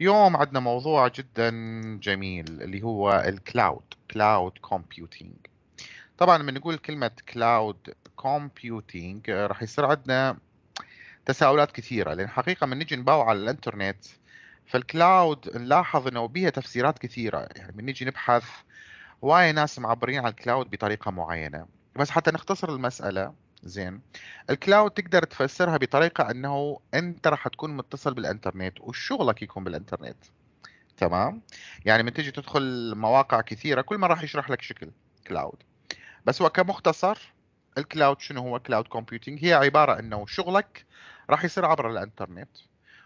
اليوم عندنا موضوع جدا جميل اللي هو الكلاود كلاود كومبيوتينج طبعا لما نقول كلمة كلاود آه، كومبيوتينج راح يصير عندنا تساؤلات كثيرة لأن حقيقة من نجي نباوع على الإنترنت فالكلاود نلاحظ أنه بيها تفسيرات كثيرة يعني من نجي نبحث واي ناس معبرين على الكلاود بطريقة معينة بس حتى نختصر المسألة زين الكلاود تقدر تفسرها بطريقه انه انت راح تكون متصل بالانترنت وشغلك يكون بالانترنت تمام يعني من تجي تدخل مواقع كثيره كل ما راح يشرح لك شكل كلاود بس هو كمختصر الكلاود شنو هو كلاود كومبيوتينج هي عباره انه شغلك راح يصير عبر الانترنت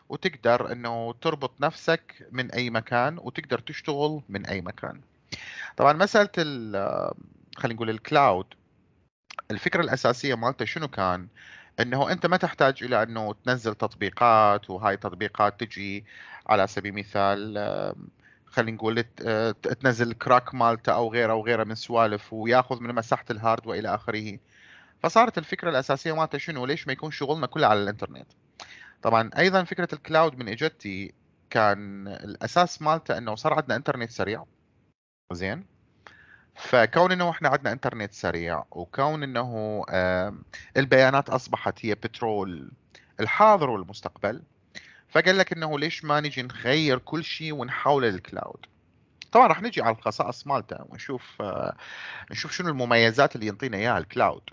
وتقدر انه تربط نفسك من اي مكان وتقدر تشتغل من اي مكان طبعا مساله خلينا نقول الكلاود الفكره الاساسيه مالته شنو كان؟ انه انت ما تحتاج الى انه تنزل تطبيقات وهاي التطبيقات تجي على سبيل المثال خلينا نقول تنزل كراك مالته او غيره وغيره من سوالف وياخذ من مساحه الهارد والى اخره فصارت الفكره الاساسيه مالته شنو ليش ما يكون شغلنا كله على الانترنت طبعا ايضا فكره الكلاود من اجتي كان الاساس مالته انه صار عندنا انترنت سريع زين فكون انه احنا عندنا انترنت سريع وكون انه البيانات اصبحت هي بترول الحاضر والمستقبل فقال لك انه ليش ما نجي نغير كل شيء ونحوله للكلاود طبعا راح نجي على الخصائص مالته ونشوف آه، نشوف شنو المميزات اللي ينطينا اياها الكلاود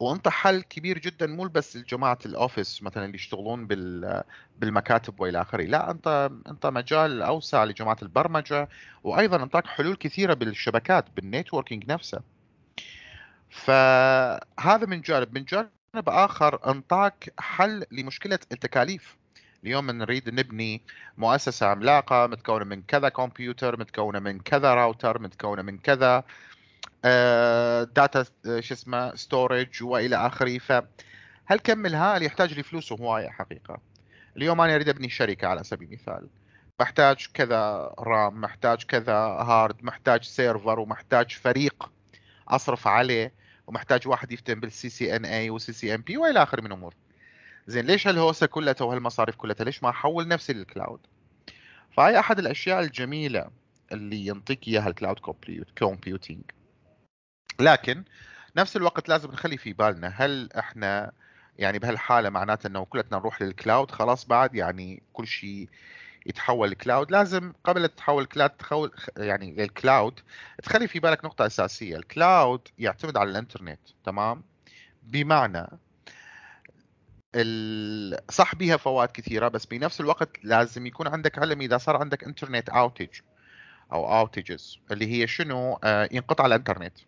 وانت حل كبير جدا مو بس لجماعه الاوفيس مثلا اللي يشتغلون بال بالمكاتب والى اخره، لا انت انت مجال اوسع لجماعه البرمجه وايضا انطاك حلول كثيره بالشبكات بالنيتوركينج نفسه. فهذا من جانب، من جانب اخر انطاك حل لمشكله التكاليف. اليوم نريد نبني مؤسسه عملاقه متكونه من كذا كمبيوتر، متكونه من كذا راوتر، متكونه من كذا آه داتا آه، آه، شو اسمه ستورج والى اخره هالكم الهائل يحتاج لي فلوس هوايه حقيقه اليوم انا اريد ابني شركه على سبيل المثال محتاج كذا رام محتاج كذا هارد محتاج سيرفر ومحتاج فريق اصرف عليه ومحتاج واحد يفتن بالسي سي ان اي والسي سي ان بي والى اخره من امور زين ليش هالهوسه كلها وهالمصاريف كلها ليش ما احول نفسي للكلاود فهي احد الاشياء الجميله اللي ينطيك اياها الكلاود كومبيوتينج لكن نفس الوقت لازم نخلي في بالنا هل احنا يعني بهالحاله معناته انه كلتنا نروح للكلاود خلاص بعد يعني كل شيء يتحول للكلاود لازم قبل تتحول كلاود تحول يعني للكلاود تخلي في بالك نقطه اساسيه الكلاود يعتمد على الانترنت تمام بمعنى صح بها فوائد كثيره بس بنفس الوقت لازم يكون عندك علم اذا صار عندك انترنت اوتج او اوتجز اللي هي شنو آه ينقطع الانترنت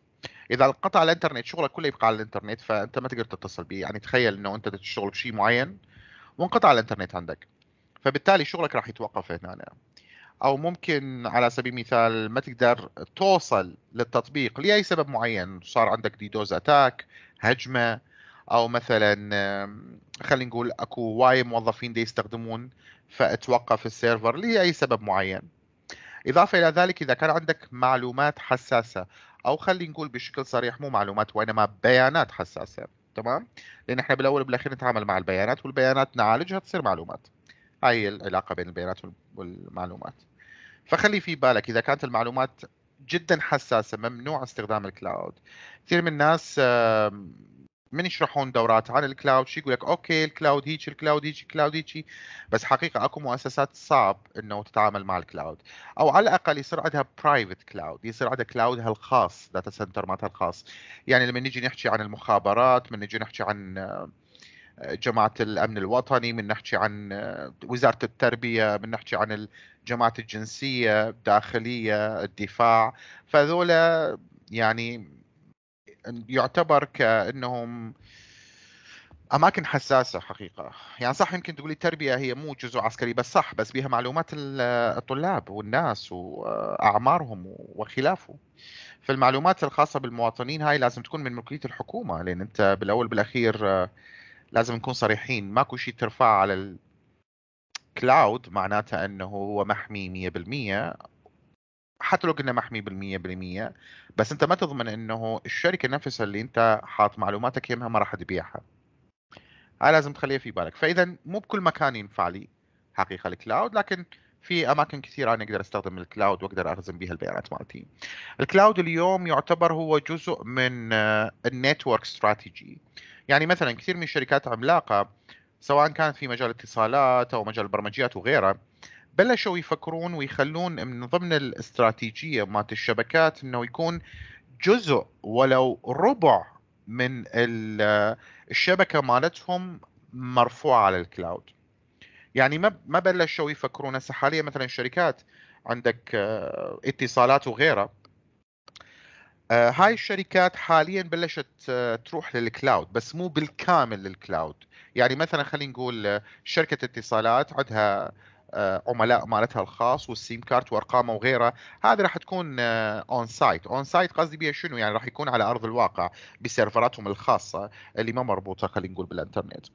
اذا انقطع الانترنت شغلك كله يبقى على الانترنت فانت ما تقدر تتصل به يعني تخيل انه انت تشتغل بشيء معين وانقطع الانترنت عندك فبالتالي شغلك راح يتوقف هنا أنا. او ممكن على سبيل المثال ما تقدر توصل للتطبيق لاي سبب معين صار عندك ديدوز اتاك هجمه او مثلا خلينا نقول اكو واي موظفين دي يستخدمون فتوقف السيرفر لاي سبب معين اضافه الى ذلك اذا كان عندك معلومات حساسه او خلينا نقول بشكل صريح مو معلومات وانما بيانات حساسه تمام لان احنا بالاول وبالاخير نتعامل مع البيانات والبيانات نعالجها تصير معلومات هاي العلاقه بين البيانات والمعلومات فخلي في بالك اذا كانت المعلومات جدا حساسه ممنوع استخدام الكلاود كثير من الناس من يشرحون دورات عن الكلاود شي يقول لك اوكي الكلاود هيك الكلاود هيك الكلاود هيك بس حقيقه اكو مؤسسات صعب انه تتعامل مع الكلاود او على الاقل يصير عندها برايفت كلاود يصير عندها كلاودها الخاص داتا سنتر مالتها الخاص يعني لما نيجي نحكي عن المخابرات من نيجي نحكي عن آه، جماعة الأمن الوطني من نحكي عن آه، وزارة التربية من نحكي عن جماعة الجنسية الداخلية الدفاع فذولا يعني يعتبر كانهم اماكن حساسه حقيقه يعني صح يمكن تقولي التربيه هي مو جزء عسكري بس صح بس بها معلومات الطلاب والناس واعمارهم وخلافه فالمعلومات الخاصه بالمواطنين هاي لازم تكون من ملكيه الحكومه لان انت بالاول بالاخير آه، لازم نكون صريحين ماكو شيء ترفعه على الكلاود معناتها انه هو محمي 100% حتى لو كنا محمي بالمية بالمية بس انت ما تضمن انه الشركة نفسها اللي انت حاط معلوماتك يمها ما راح تبيعها هاي لازم تخليها في بالك فاذا مو بكل مكان ينفع لي حقيقة الكلاود لكن في اماكن كثيره انا اقدر استخدم الكلاود واقدر اخزن بها البيانات مالتي الكلاود اليوم يعتبر هو جزء من النتورك استراتيجي يعني مثلا كثير من الشركات عملاقه سواء كانت في مجال اتصالات او مجال برمجيات وغيره بلشوا يفكرون ويخلون من ضمن الاستراتيجيه مات الشبكات انه يكون جزء ولو ربع من الشبكه مالتهم مرفوعه على الكلاود يعني ما ما بلشوا يفكرون هسه حاليا مثلا شركات عندك آه، اتصالات وغيرها آه، هاي الشركات حاليا بلشت آه، تروح للكلاود بس مو بالكامل للكلاود يعني مثلا خلينا نقول شركه اتصالات عندها آه، عملاء مالتها الخاص والسيم كارت وارقامه وغيره هذه راح تكون اون سايت اون سايت قصدي بها شنو يعني راح يكون على ارض الواقع بسيرفراتهم الخاصه اللي ما مربوطه خلينا نقول بالانترنت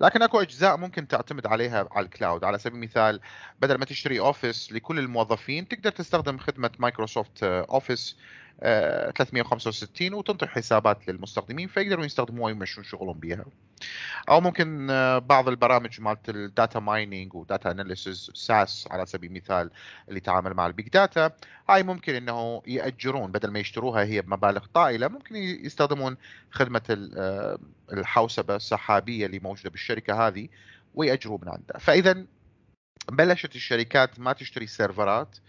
لكن اكو اجزاء ممكن تعتمد عليها على الكلاود على سبيل المثال بدل ما تشتري اوفيس لكل الموظفين تقدر تستخدم خدمه مايكروسوفت اوفيس آه، 365 آه، وتنطي حسابات للمستخدمين فيقدروا يستخدموها ويمشون شغلهم بيها او ممكن آه، بعض البرامج مالت الداتا مايننج وداتا اناليسز ساس على سبيل المثال اللي تعامل مع البيج داتا هاي ممكن انه ياجرون بدل ما يشتروها هي بمبالغ طائله ممكن يستخدمون خدمه آه، الحوسبه السحابيه اللي موجوده بالشركه هذه ويأجروا من عندها فاذا بلشت الشركات ما تشتري سيرفرات آه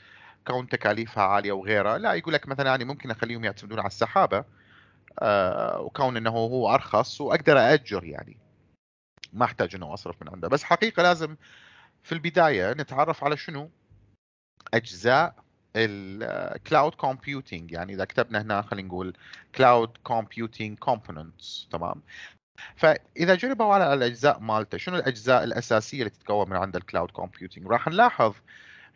كون تكاليفها عاليه وغيرها لا يقول لك مثلا يعني ممكن اخليهم يعتمدون على السحابه آه وكون انه هو ارخص واقدر ااجر يعني ما احتاج انه اصرف من عنده بس حقيقه لازم في البدايه نتعرف على شنو اجزاء الكلاود كومبيوتينج يعني اذا كتبنا هنا خلينا نقول كلاود كومبيوتينج كومبوننتس تمام فاذا جربوا على الاجزاء مالته شنو الاجزاء الاساسيه اللي تتكون من عند الكلاود كومبيوتينج راح نلاحظ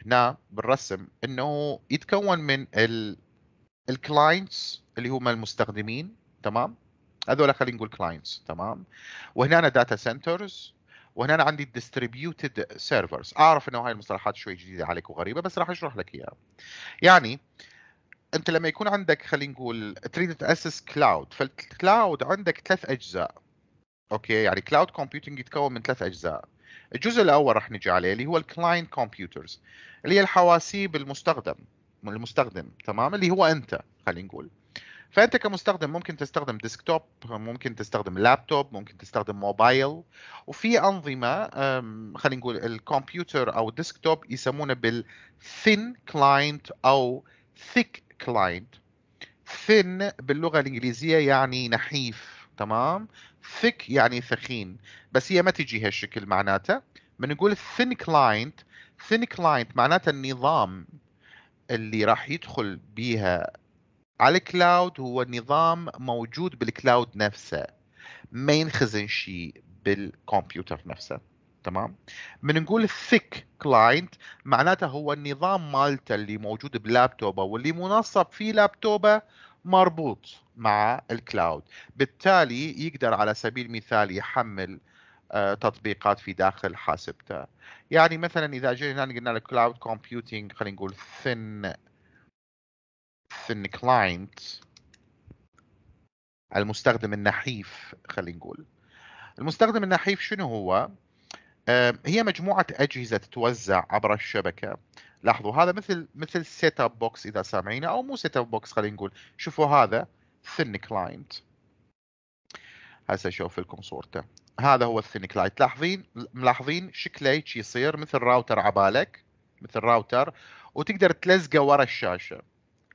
هنا بالرسم انه يتكون من الكلاينتس اللي هم المستخدمين تمام هذول خلينا نقول كلاينتس تمام وهنا داتا سنترز وهنا عندي الديستريبيوتد سيرفرز اعرف انه هاي المصطلحات شوي جديده عليك وغريبه بس راح اشرح لك اياها يعني انت لما يكون عندك خلينا نقول تريد تاسس كلاود فالكلاود عندك ثلاث اجزاء اوكي يعني كلاود كومبيوتنج يتكون من ثلاث اجزاء الجزء الاول راح نجي عليه اللي هو الكلاينت كمبيوترز اللي هي الحواسيب المستخدم المستخدم تمام اللي هو انت خلينا نقول فانت كمستخدم ممكن تستخدم ديسكتوب ممكن تستخدم لابتوب ممكن تستخدم موبايل وفي انظمه خلينا نقول الكمبيوتر او الديسكتوب يسمونه بالثين كلاينت او ثيك كلاينت ثين باللغه الانجليزيه يعني نحيف تمام ثيك يعني ثخين بس هي ما تجي هالشكل معناتها بنقول thin client thin client معناتها النظام اللي راح يدخل بيها على الكلاود هو نظام موجود بالكلاود نفسه ما ينخزن شيء بالكمبيوتر نفسه تمام نقول thick client معناته هو النظام مالته اللي موجود بلابتوبه واللي منصب في لابتوبه مربوط مع الكلاود بالتالي يقدر على سبيل المثال يحمل آه، تطبيقات في داخل حاسبته يعني مثلا اذا جينا قلنا له كلاود كومبيوتينج خلينا نقول ثن ثن كلاينت المستخدم النحيف خلينا نقول المستخدم النحيف شنو هو آه، هي مجموعة أجهزة تتوزع عبر الشبكة لاحظوا هذا مثل مثل سيت اب بوكس اذا سامعينه او مو سيت اب بوكس خلينا نقول شوفوا هذا ثن كلاينت هسه اشوف لكم صورته هذا هو الثن كلاينت لاحظين ملاحظين شكله هيك يصير مثل راوتر عبالك مثل راوتر وتقدر تلزقه ورا الشاشه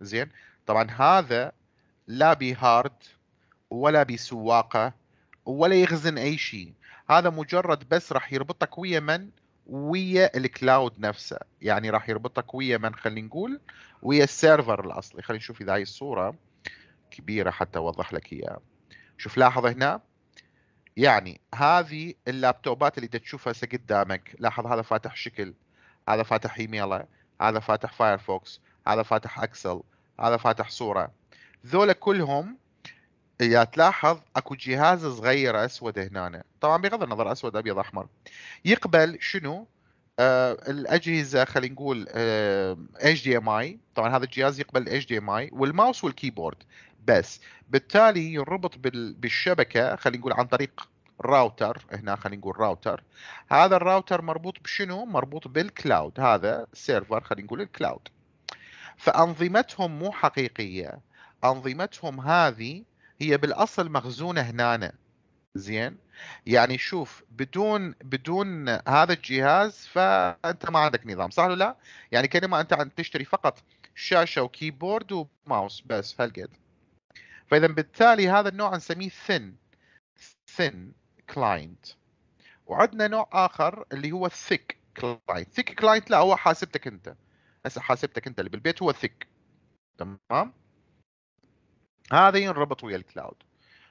زين طبعا هذا لا بهارد ولا بسواقه ولا يخزن اي شيء هذا مجرد بس راح يربطك ويا من ويا الكلاود نفسه يعني راح يربطك ويا من خلينا نقول ويا السيرفر الاصلي خلينا نشوف اذا هاي الصوره كبيره حتى اوضح لك اياها شوف لاحظ هنا يعني هذه اللابتوبات اللي تشوفها هسه قدامك لاحظ هذا فاتح شكل هذا فاتح ايميله هذا فاتح فايرفوكس هذا فاتح اكسل هذا فاتح صوره ذولا كلهم يا تلاحظ اكو جهاز صغير اسود هنا طبعا بغض النظر اسود ابيض احمر يقبل شنو آه الاجهزه خلينا نقول اتش دي ام اي طبعا هذا الجهاز يقبل اتش دي ام اي والماوس والكيبورد بس بالتالي ينربط بالشبكه خلينا نقول عن طريق راوتر هنا خلينا نقول راوتر هذا الراوتر مربوط بشنو مربوط بالكلاود هذا سيرفر خلينا نقول الكلاود فانظمتهم مو حقيقيه انظمتهم هذه هي بالاصل مخزونه هنا زين يعني شوف بدون بدون هذا الجهاز فانت ما عندك نظام صح ولا لا؟ يعني كلمه انت تشتري فقط شاشه وكيبورد وماوس بس هالقد فاذا بالتالي هذا النوع نسميه ثن ثن كلاينت وعندنا نوع اخر اللي هو ثيك كلاينت ثيك كلاينت لا هو حاسبتك انت هسه حاسبتك انت اللي بالبيت هو ثيك تمام هذا ينربط ويا الكلاود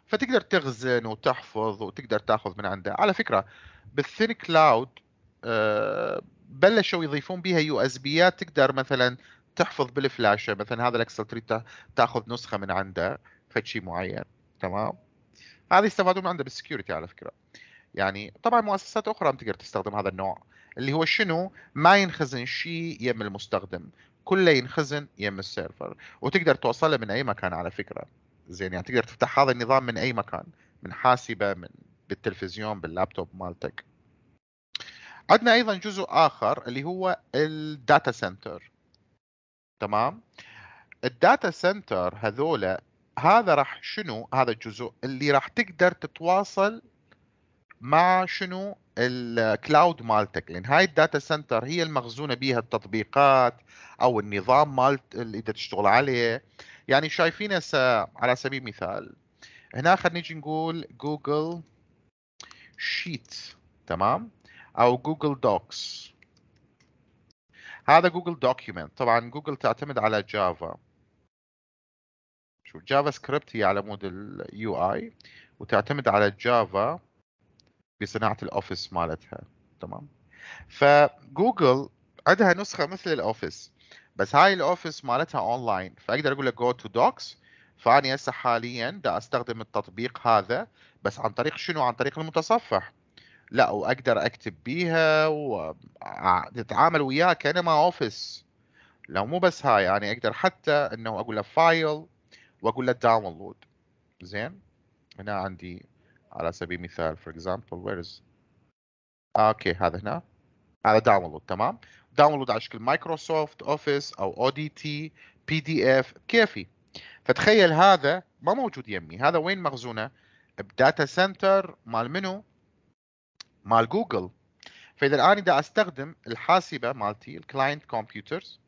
فتقدر تخزن وتحفظ وتقدر تاخذ من عنده على فكره بالثين كلاود آه، بلشوا يضيفون بها يو اس بيات تقدر مثلا تحفظ بالفلاشه مثلا هذا الاكسل تريد تاخذ نسخه من عنده فشي معين تمام هذه يستفادون عنده بالسكيورتي على فكره يعني طبعا مؤسسات اخرى تقدر تستخدم هذا النوع اللي هو شنو ما ينخزن شيء يم المستخدم كله ينخزن يم السيرفر وتقدر توصله من اي مكان على فكره زين يعني تقدر تفتح هذا النظام من اي مكان من حاسبه من بالتلفزيون باللابتوب مالتك عندنا ايضا جزء اخر اللي هو الداتا سنتر تمام الداتا سنتر هذولا هذا راح شنو هذا الجزء اللي راح تقدر تتواصل مع شنو الكلاود مالتك لان هاي الداتا سنتر هي المخزونه بيها التطبيقات او النظام مال اللي تشتغل عليه يعني شايفين هسه على سبيل المثال هنا خلينا نجي نقول جوجل شيت تمام او جوجل دوكس هذا جوجل دوكيومنت طبعا جوجل تعتمد على جافا شوف جافا سكريبت هي على مود اليو اي وتعتمد على جافا بصناعه الاوفيس مالتها تمام فجوجل عندها نسخه مثل الاوفيس بس هاي الاوفيس مالتها اونلاين فاقدر اقول لك جو تو دوكس فاني هسه حاليا دا استخدم التطبيق هذا بس عن طريق شنو عن طريق المتصفح لا واقدر اكتب بيها واتعامل وياها كانما اوفيس لو مو بس هاي يعني اقدر حتى انه اقول له فايل واقول له داونلود زين هنا عندي على سبيل المثال for example where is آه، اوكي هذا هنا هذا داونلود تمام داونلود على شكل مايكروسوفت اوفيس او او دي تي بي دي اف كيفي فتخيل هذا ما موجود يمي هذا وين مخزونه بداتا سنتر مال منو مال جوجل فاذا الان اذا استخدم الحاسبه مالتي الكلاينت كمبيوترز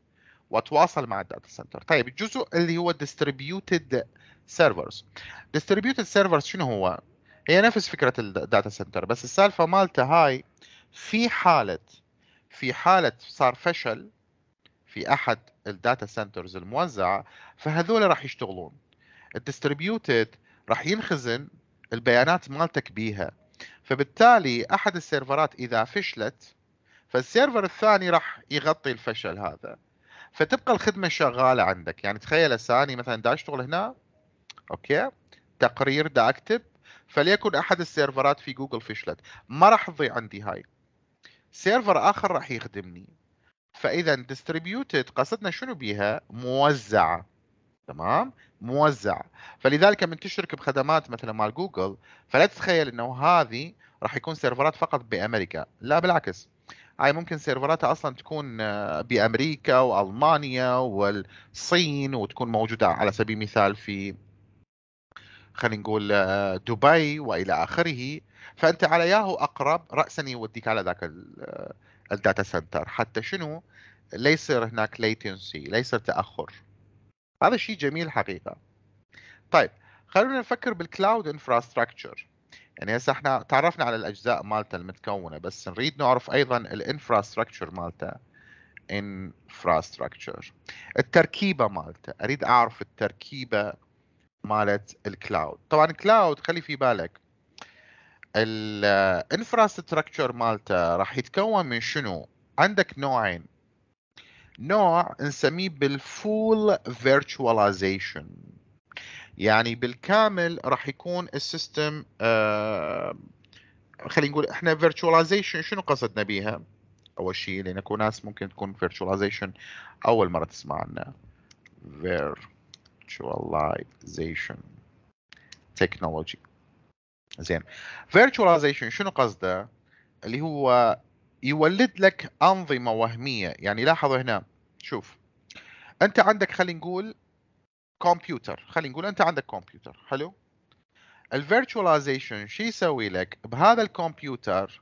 واتواصل مع الداتا سنتر طيب الجزء اللي هو ديستريبيوتد سيرفرز ديستريبيوتد سيرفرز شنو هو هي نفس فكره الداتا سنتر بس السالفه مالته هاي في حاله في حاله صار فشل في احد الداتا سنترز الموزعه فهذول راح يشتغلون الديستريبيوتد راح ينخزن البيانات مالتك بيها فبالتالي احد السيرفرات اذا فشلت فالسيرفر الثاني راح يغطي الفشل هذا فتبقى الخدمه شغاله عندك يعني تخيل ساني مثلا دا اشتغل هنا اوكي تقرير دا اكتب فليكن احد السيرفرات في جوجل فشلت ما راح تضيع عندي هاي سيرفر اخر راح يخدمني فاذا ديستريبيوتد قصدنا شنو بيها موزعه تمام موزع فلذلك من تشترك بخدمات مثلا مال جوجل فلا تتخيل انه هذه راح يكون سيرفرات فقط بامريكا لا بالعكس هاي ممكن سيرفراتها اصلا تكون آه، بامريكا والمانيا والصين وتكون موجوده على سبيل المثال في خلينا نقول آه، دبي والى اخره فانت على ياهو اقرب راسا يوديك على ذاك الداتا آه، سنتر حتى شنو لا يصير هناك ليتنسي لا يصير تاخر هذا شيء جميل حقيقه طيب خلونا نفكر بالكلاود انفراستراكشر يعني هسه احنا تعرفنا على الاجزاء مالته المتكونه بس نريد نعرف ايضا الانفراستراكشر مالته انفراستراكشر التركيبه مالته اريد اعرف التركيبه مالت الكلاود طبعا الكلاود خلي في بالك الانفراستراكشر مالته راح يتكون من شنو عندك نوعين نوع نسميه بالفول فيرتشواليزيشن يعني بالكامل راح يكون السيستم آه خلينا نقول احنا فيرتشواليزيشن شنو قصدنا بيها اول شيء لان اكو ناس ممكن تكون فيرتشواليزيشن اول مره تسمع عنها فير virtualization technology زين virtualization شنو قصده اللي هو يولد لك أنظمة وهمية يعني لاحظوا هنا شوف أنت عندك خلينا نقول كمبيوتر خلينا نقول أنت عندك كمبيوتر حلو الفيرتشواليزيشن شو يسوي لك بهذا الكمبيوتر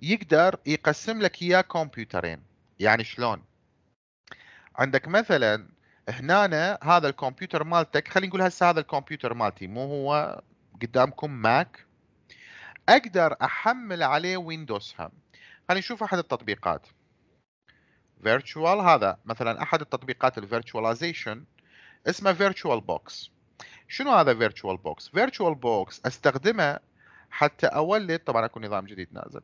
يقدر يقسم لك اياه كمبيوترين يعني شلون عندك مثلا هنا هذا الكمبيوتر مالتك خلينا نقول هسه هذا الكمبيوتر مالتي مو هو قدامكم ماك اقدر احمل عليه ويندوز هم خلينا نشوف احد التطبيقات فيرتشوال هذا مثلا احد التطبيقات الفيرتشواليزيشن اسمه فيرتشوال بوكس شنو هذا فيرتشوال بوكس فيرتشوال بوكس استخدمه حتى اولد طبعا اكو نظام جديد نازل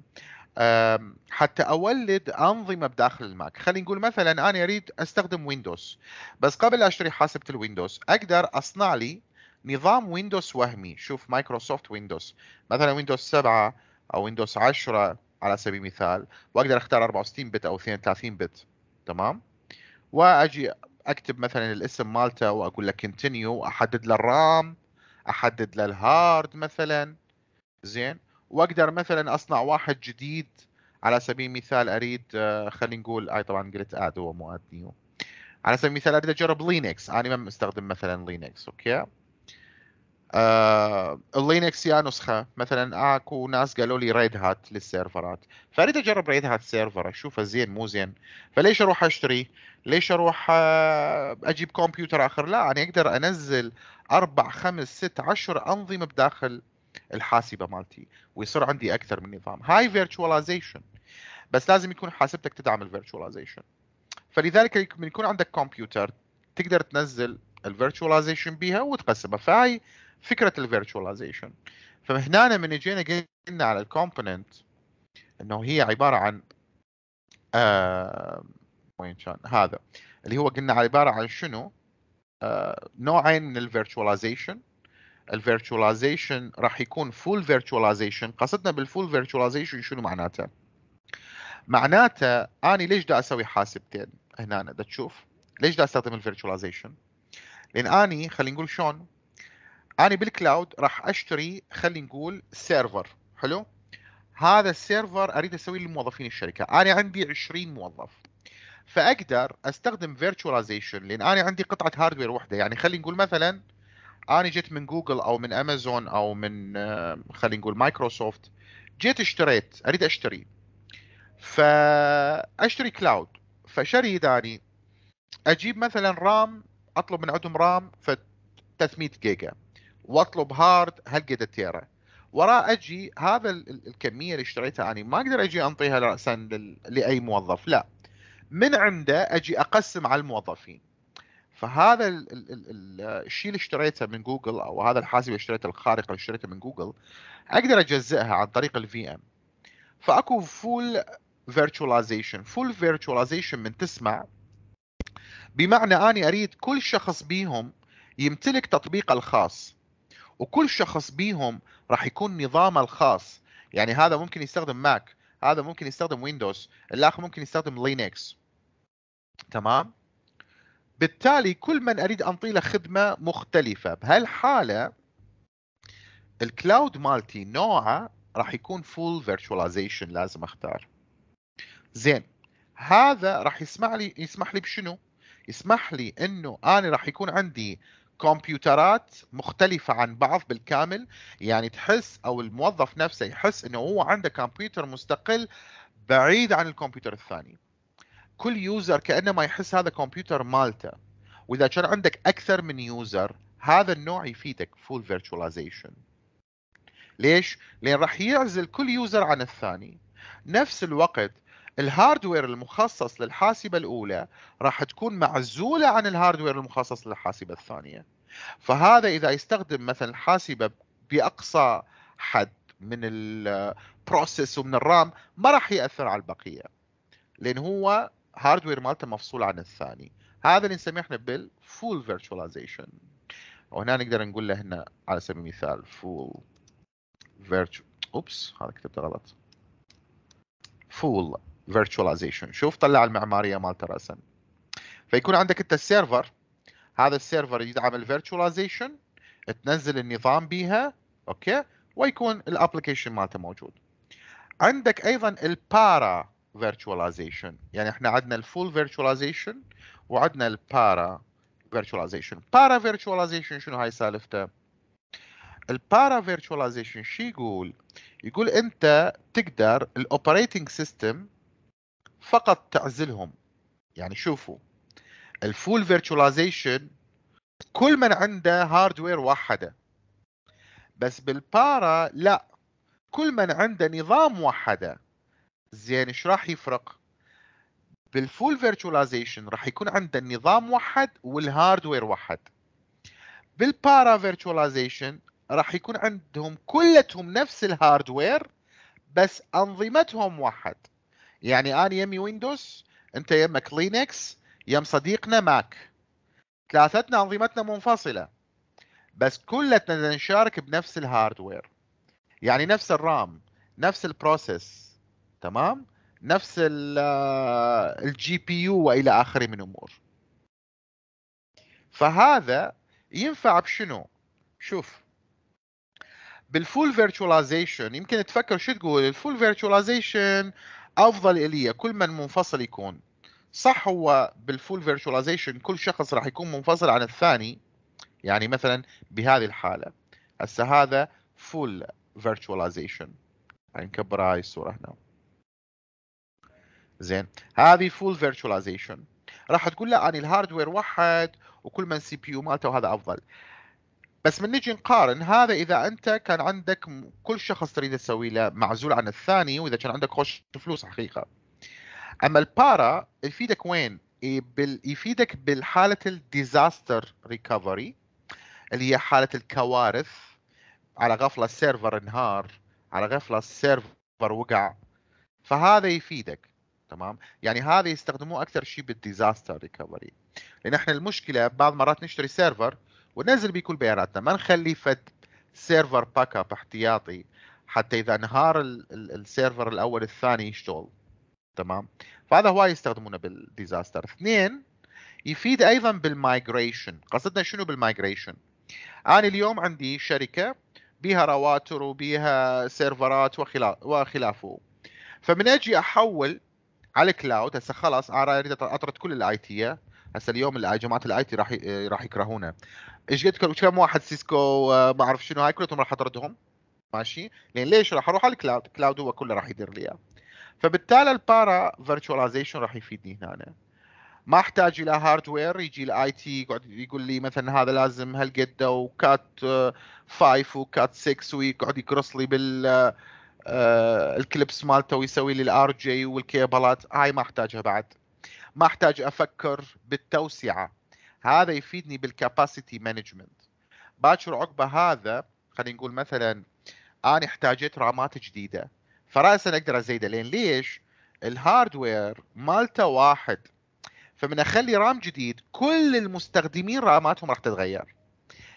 حتى اولد انظمه بداخل الماك خلينا نقول مثلا انا اريد استخدم ويندوز بس قبل اشتري حاسبه الويندوز اقدر اصنع لي نظام ويندوز وهمي شوف مايكروسوفت ويندوز مثلا ويندوز 7 او ويندوز 10 على سبيل المثال واقدر اختار 64 بت او 32 بت تمام واجي اكتب مثلا الاسم مالته واقول له كونتينيو احدد له الرام احدد له الهارد مثلا زين واقدر مثلا اصنع واحد جديد على سبيل المثال اريد آه، خلينا نقول اي طبعا قلت اد هو مو اد نيو على سبيل المثال اريد اجرب لينكس انا ما مستخدم مثلا لينكس اوكي آه اللينكس يا نسخه مثلا اكو ناس قالوا لي ريد هات للسيرفرات فاريد اجرب ريد هات سيرفر اشوفه زين مو زين فليش اروح اشتري ليش اروح آه، اجيب كمبيوتر اخر لا انا اقدر انزل اربع خمس ست عشر انظمه بداخل الحاسبه مالتي ويصير عندي اكثر من نظام هاي فيرتشواليزيشن بس لازم يكون حاسبتك تدعم الفيرتشواليزيشن فلذلك من يكون عندك كمبيوتر تقدر تنزل الفيرتشواليزيشن بيها وتقسمها فهاي فكره الفيرتشواليزيشن فهنا من اجينا قلنا على الكومبوننت انه هي عباره عن آه، وين كان هذا اللي هو قلنا عباره عن شنو آه نوعين من الفيرتشواليزيشن الفيرتشواليزيشن راح يكون فول فيرتشواليزيشن قصدنا بالفول فيرتشواليزيشن شنو معناته معناته اني ليش دا اسوي حاسبتين هنا دا تشوف ليش دا استخدم الفيرتشواليزيشن لان اني خلينا نقول شلون اني بالكلاود راح اشتري خلينا نقول سيرفر حلو هذا السيرفر اريد اسوي لموظفين الشركه انا عندي 20 موظف فاقدر استخدم فيرتشواليزيشن لان انا عندي قطعه هاردوير واحده يعني خلينا نقول مثلا انا جيت من جوجل او من امازون او من آه، خلينا نقول مايكروسوفت جيت اشتريت اريد اشتري فاشتري كلاود فشري داني اجيب مثلا رام اطلب من عندهم رام ف 300 جيجا واطلب هارد هالقد تيرا وراه اجي هذا الكميه اللي اشتريتها انا ما اقدر اجي انطيها راسا لاي موظف لا من عنده اجي اقسم على الموظفين فهذا الشيء اللي اشتريته من جوجل او هذا الحاسب اللي اشتريته الخارق اللي اشتريته من جوجل اقدر اجزئها عن طريق الفي ام فاكو فول فيرتشواليزيشن فول فيرتشواليزيشن من تسمع بمعنى اني اريد كل شخص بيهم يمتلك تطبيقه الخاص وكل شخص بيهم راح يكون نظامه الخاص يعني هذا ممكن يستخدم ماك هذا ممكن يستخدم ويندوز الاخر ممكن يستخدم لينكس تمام بالتالي كل من اريد انطي له خدمه مختلفه بهالحاله الكلاود مالتي نوعه راح يكون فول فيرتشواليزيشن لازم اختار زين هذا راح يسمح لي يسمح لي بشنو يسمح لي انه انا راح يكون عندي كمبيوترات مختلفة عن بعض بالكامل يعني تحس أو الموظف نفسه يحس أنه هو عنده كمبيوتر مستقل بعيد عن الكمبيوتر الثاني كل يوزر كانه ما يحس هذا كمبيوتر مالته واذا كان عندك اكثر من يوزر هذا النوع يفيدك فول فيرتشواليزيشن ليش؟ لان راح يعزل كل يوزر عن الثاني نفس الوقت الهاردوير المخصص للحاسبة الأولى راح تكون معزولة عن الهاردوير المخصص للحاسبة الثانية فهذا إذا يستخدم مثلا الحاسبة بأقصى حد من البروسيس ومن الرام ما راح يأثر على البقية لأن هو هاردوير مالته مفصول عن الثاني هذا اللي نسميه احنا بالفول فيرتشواليزيشن وهنا نقدر نقول له هنا على سبيل المثال فول فيرتشو اوبس هذا كتبته غلط فول فيرتشواليزيشن شوف طلع المعماريه مالته راسا فيكون عندك انت السيرفر هذا السيرفر يدعم الفيرتشواليزيشن تنزل النظام بيها اوكي ويكون الابلكيشن مالته موجود عندك ايضا البارا فيرتشواليزيشن يعني احنا عندنا الفول فيرتشواليزيشن وعندنا البارا فيرتشواليزيشن بارا فيرتشواليزيشن شنو هاي سالفته البارا فيرتشواليزيشن شو يقول يقول انت تقدر الاوبريتنج سيستم فقط تعزلهم يعني شوفوا الفول فيرتشواليزيشن كل من عنده هاردوير وحده بس بالبارا لا كل من عنده نظام وحده زين ايش راح يفرق؟ بالفول فيرتشواليزيشن راح يكون عند النظام واحد والهاردوير واحد. بالبارا فيرتشواليزيشن راح يكون عندهم كلتهم نفس الهاردوير بس انظمتهم واحد. يعني انا يمي ويندوز انت يمك لينكس يم صديقنا ماك ثلاثتنا انظمتنا منفصله بس كلتنا نشارك بنفس الهاردوير يعني نفس الرام نفس البروسيس تمام نفس الجي بي يو والى اخره من امور فهذا ينفع بشنو شوف بالفول فيرتشواليزيشن يمكن تفكر شو تقول الفول فيرتشواليزيشن افضل الي كل من منفصل يكون صح هو بالفول فيرتشواليزيشن كل شخص راح يكون منفصل عن الثاني يعني مثلا بهذه الحاله هسه هذا فول فيرتشواليزيشن يعني نكبر هاي الصوره هنا زين هذه فول فيرتشواليزيشن راح تقول لا اني الهاردوير واحد وكل من سي بي يو مالته وهذا افضل بس من نجي نقارن هذا اذا انت كان عندك كل شخص تريد تسوي له معزول عن الثاني واذا كان عندك خوش فلوس حقيقه اما البارا يفيدك وين يفيدك بالحاله الديزاستر ريكفري اللي هي حاله الكوارث على غفله السيرفر انهار على غفله السيرفر وقع فهذا يفيدك تمام يعني هذا يستخدموه اكثر شيء بالديزاستر ريكفري لان احنا المشكله بعض مرات نشتري سيرفر وننزل بيه كل بياناتنا ما نخلي فد سيرفر باك اب احتياطي حتى اذا انهار السيرفر الاول الثاني يشتغل تمام فهذا هواي يستخدمونه بالديزاستر اثنين يفيد ايضا بالمايجريشن قصدنا شنو بالمايجريشن انا اليوم عندي شركه بها رواتر وبها سيرفرات وخلافه فمن اجي احول على الكلاود هسه خلاص ار اطرت كل الاي تي هسه اليوم جماعه الاي تي راح راح يكرهونه ايش قد كم واحد سيسكو آه، ما اعرف شنو هاي كلهم راح اطردهم ماشي لان ليش راح اروح على الكلاود الكلاود هو كله راح يدير لي اياه فبالتالي البارا فيرتشواليزيشن راح يفيدني هنا ما احتاج الى هاردوير يجي الاي تي يقعد يقول لي مثلا هذا لازم هالقد وكات 5 آه، وكات 6 ويقعد يكرس لي بال آه، آه الكليبس مالته ويسوي لي الار جي والكيبلات هاي ما احتاجها بعد ما احتاج افكر بالتوسعه هذا يفيدني بالكاباسيتي مانجمنت باكر عقبه هذا خلينا نقول مثلا انا احتاجت رامات جديده فراسا اقدر ازيده لان ليش؟ الهاردوير مالته واحد فمن اخلي رام جديد كل المستخدمين راماتهم راح تتغير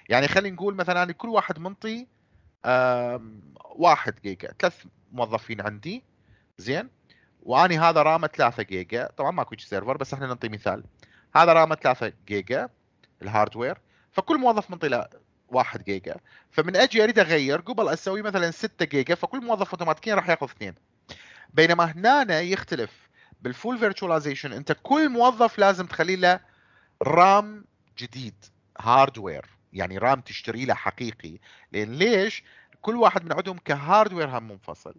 يعني خلينا نقول مثلا كل واحد منطي واحد جيجا ثلاث موظفين عندي زين واني هذا رامه 3 جيجا طبعا ماكو سيرفر بس احنا نعطي مثال هذا رامه 3 جيجا الهاردوير فكل موظف منطي له 1 جيجا فمن اجي اريد اغير قبل اسوي مثلا 6 جيجا فكل موظف اوتوماتيكيا راح ياخذ اثنين بينما هنا يختلف بالفول فيرتشواليزيشن انت كل موظف لازم تخلي له رام جديد هاردوير يعني رام تشتري له حقيقي لان ليش كل واحد من عندهم كهاردوير هم منفصل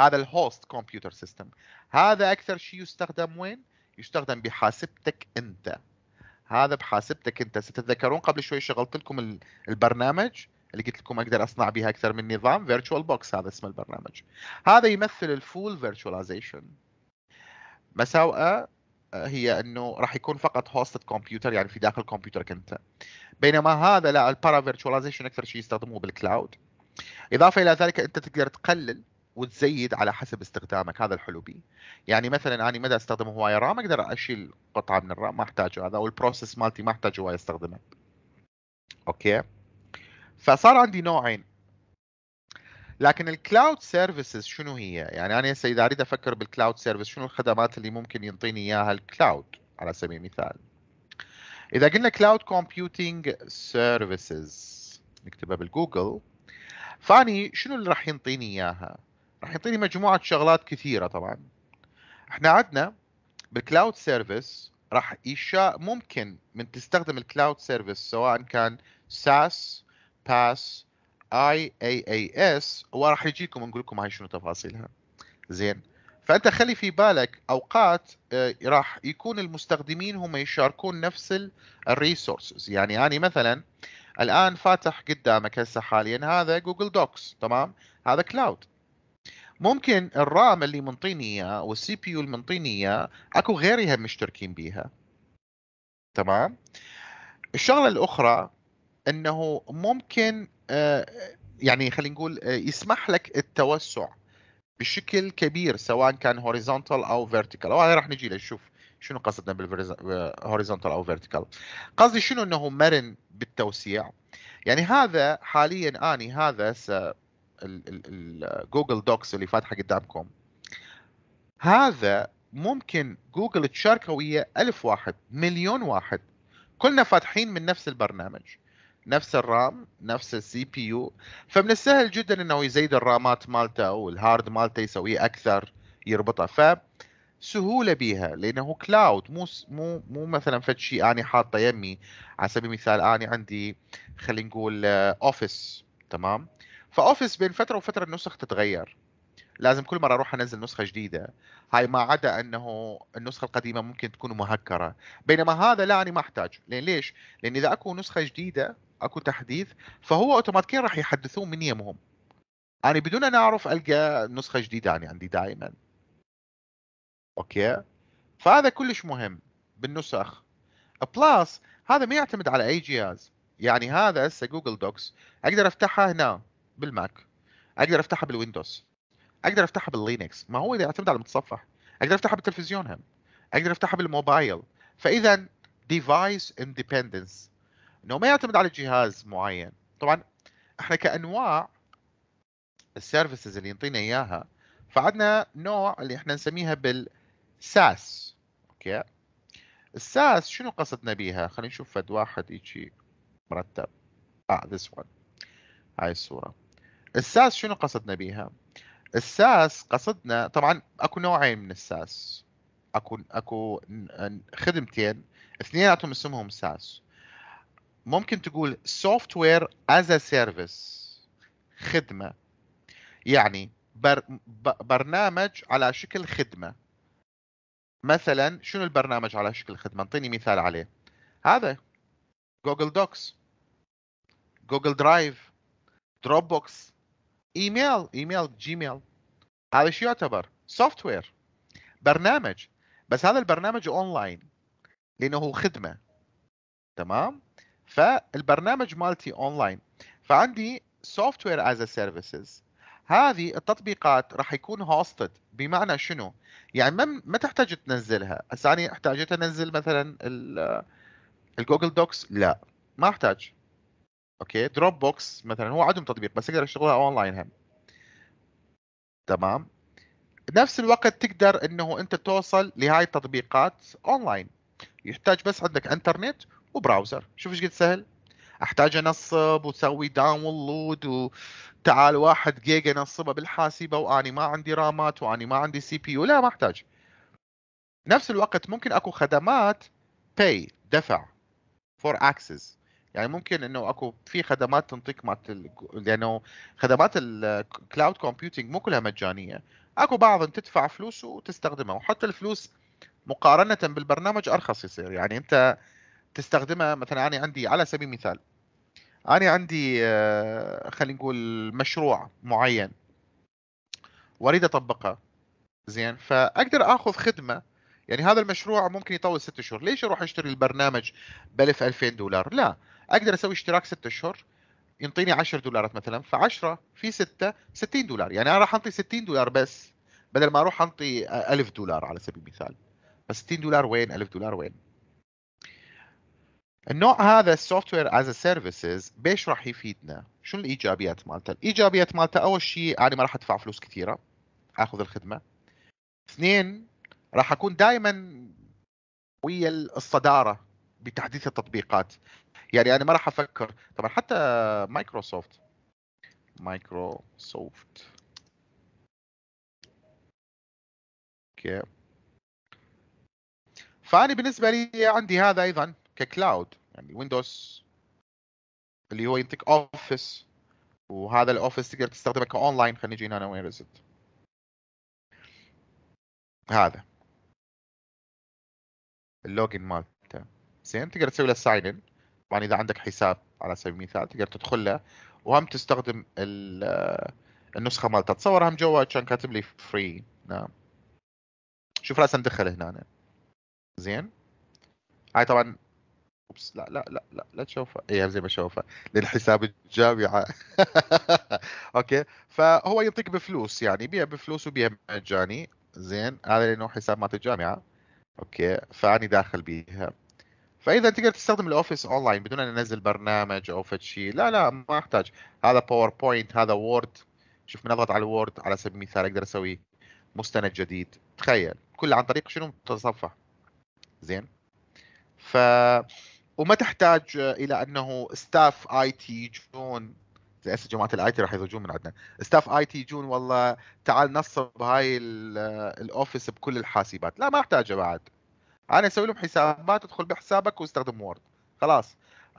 هذا الهوست كمبيوتر سيستم هذا اكثر شيء يستخدم وين يستخدم بحاسبتك انت هذا بحاسبتك انت ستتذكرون قبل شوي شغلت لكم البرنامج اللي قلت لكم اقدر اصنع بها اكثر من نظام فيرتشوال بوكس هذا اسم البرنامج هذا يمثل الفول فيرتشواليزيشن مساوئه هي انه راح يكون فقط هوستد كمبيوتر يعني في داخل كمبيوترك انت بينما هذا لا البارا فيرتشواليزيشن اكثر شيء يستخدموه بالكلاود اضافه الى ذلك انت تقدر تقلل وتزيد على حسب استخدامك هذا الحلو بي يعني مثلا انا مدى استخدم هوايه رام اقدر اشيل قطعه من الرام ما احتاجه هذا والبروسيس مالتي ما احتاج هوايه استخدمه اوكي فصار عندي نوعين لكن الكلاود سيرفيسز شنو هي؟ يعني انا هسه اذا اريد افكر بالكلاود سيرفيس شنو الخدمات اللي ممكن ينطيني اياها الكلاود على سبيل المثال. اذا قلنا كلاود كومبيوتينج سيرفيسز نكتبها بالجوجل فاني شنو اللي راح ينطيني اياها؟ راح يعطيني مجموعه شغلات كثيره طبعا احنا عندنا بالكلاود سيرفيس راح يشاء ممكن من تستخدم الكلاود سيرفيس سواء كان ساس باس اي اي اي اس وراح يجيكم نقول لكم هاي شنو تفاصيلها زين فانت خلي في بالك اوقات آه، راح يكون المستخدمين هم يشاركون نفس الريسورسز يعني انا يعني مثلا الان فاتح قدامك هسه حاليا هذا جوجل دوكس تمام هذا كلاود ممكن الرام اللي منطيني اياه والسي بي يو اللي منطيني اياه اكو غيرها مشتركين بيها تمام الشغله الاخرى انه ممكن آه، يعني خلينا نقول آه، يسمح لك التوسع بشكل كبير سواء كان هوريزونتال او فيرتيكال وهذا راح نجي لنشوف شنو قصدنا بالهوريزونتال او فيرتيكال قصدي شنو انه مرن بالتوسيع يعني هذا حاليا اني هذا جوجل دوكس اللي فاتحه قدامكم هذا ممكن جوجل تشاركه ويا ألف واحد مليون واحد كلنا فاتحين من نفس البرنامج نفس الرام نفس السي بي يو فمن السهل جدا انه يزيد الرامات مالته او الهارد مالته يسويه اكثر يربطه ف سهوله بيها لانه كلاود مو مو مو مثلا فد شيء اني حاطه يمي على سبيل المثال اني عندي خلينا نقول اوفيس آه، تمام فاوفيس بين فتره وفتره النسخ تتغير لازم كل مره اروح انزل نسخه جديده هاي ما عدا انه النسخه القديمه ممكن تكون مهكره بينما هذا لا انا ما احتاج لان ليش لان اذا اكو نسخه جديده اكو تحديث فهو اوتوماتيكيا راح يحدثون من يمهم انا يعني بدون ان اعرف القى نسخه جديده يعني عندي دائما اوكي فهذا كلش مهم بالنسخ بلس هذا ما يعتمد على اي جهاز يعني هذا هسه جوجل دوكس اقدر افتحها هنا بالماك اقدر افتحها بالويندوز اقدر افتحها باللينكس ما هو اذا يعتمد على المتصفح اقدر افتحها بالتلفزيون هم اقدر افتحها بالموبايل فاذا ديفايس اندبندنس انه ما يعتمد على جهاز معين طبعا احنا كانواع السيرفيسز اللي ينطينا اياها فعندنا نوع اللي احنا نسميها بالساس اوكي الساس شنو قصدنا بيها خلينا نشوف فد واحد يجي مرتب اه ذس وان هاي الصوره الساس شنو قصدنا بيها الساس قصدنا طبعا اكو نوعين من الساس اكو اكو خدمتين اثنيناتهم اسمهم ساس ممكن تقول سوفت وير از سيرفيس خدمه يعني بر برنامج على شكل خدمه مثلا شنو البرنامج على شكل خدمه انطيني مثال عليه هذا جوجل دوكس جوجل درايف دروب بوكس ايميل ايميل جيميل هذا شو يعتبر سوفت وير برنامج بس هذا البرنامج اونلاين لانه خدمه تمام فالبرنامج مالتي اونلاين فعندي سوفت وير از سيرفيسز هذه التطبيقات راح يكون هوستد بمعنى شنو؟ يعني ما ما تحتاج تنزلها، هسه انا احتاجت انزل مثلا الجوجل دوكس لا ما احتاج اوكي دروب بوكس مثلا هو عندهم تطبيق بس اقدر اشتغلها اونلاين هم تمام نفس الوقت تقدر انه انت توصل لهاي التطبيقات اونلاين يحتاج بس عندك انترنت وبراوزر شوف ايش قد سهل احتاج انصب واسوي داونلود وتعال واحد جيجا نصبه بالحاسبه واني ما عندي رامات واني ما عندي سي بي يو لا ما احتاج نفس الوقت ممكن اكو خدمات باي دفع فور اكسس يعني ممكن انه اكو في خدمات تنطيك مالت لانه يعني خدمات الكلاود كومبيوتنج مو كلها مجانيه اكو بعض انت تدفع فلوس وتستخدمها وحتى الفلوس مقارنه بالبرنامج ارخص يصير يعني انت تستخدمها مثلا انا عندي على سبيل المثال انا عندي آه، خلينا نقول مشروع معين واريد اطبقه زين فاقدر اخذ خدمه يعني هذا المشروع ممكن يطول ست شهور ليش اروح اشتري البرنامج ب 1000 2000 دولار لا اقدر اسوي اشتراك ست شهور ينطيني 10 دولارات مثلا ف10 في 6 60 دولار يعني انا راح انطي 60 دولار بس بدل ما اروح انطي 1000 دولار على سبيل المثال ف 60 دولار وين 1000 دولار وين النوع هذا السوفت وير از سيرفيسز بيش راح يفيدنا؟ شو الايجابيات مالته؟ الايجابيات مالته اول شيء انا ما راح ادفع فلوس كثيره اخذ الخدمه. اثنين راح اكون دائما ويا الصداره بتحديث التطبيقات. يعني انا ما راح افكر طبعا حتى مايكروسوفت مايكروسوفت اوكي فانا بالنسبه لي عندي هذا ايضا ككلاود يعني ويندوز اللي هو ينطيك اوفيس وهذا الاوفيس تقدر تستخدمه كاونلاين خلينا نجي هنا وين ريزت هذا اللوجن مالته زين تقدر تسوي له ساين ان طبعا اذا عندك حساب على سبيل المثال تقدر تدخل له وهم تستخدم آه، النسخه مالته تصور هم جوا كان كاتب لي فري نعم شوف راسا دخل هنا زين هاي طبعا خبز لا لا لا لا لا تشوفها إيه، اي زي ما شوفها للحساب الجامعه اوكي فهو يعطيك بفلوس يعني بيع بفلوس وبيع مجاني زين هذا لانه حساب مالت الجامعه اوكي فاني داخل بيها فاذا تقدر تستخدم الاوفيس اونلاين بدون ان انزل برنامج او فد شيء لا لا ما احتاج هذا باوربوينت هذا وورد شوف من اضغط على الوورد على سبيل المثال اقدر اسوي مستند جديد تخيل كله عن طريق شنو متصفح زين ف وما تحتاج الى انه ستاف اي تي يجون هسه جماعه الاي تي راح يزوجون من عندنا ستاف اي تي يجون والله تعال نصب هاي الاوفيس بكل الحاسبات لا ما احتاجه بعد انا اسوي لهم حسابات ادخل بحسابك واستخدم وورد خلاص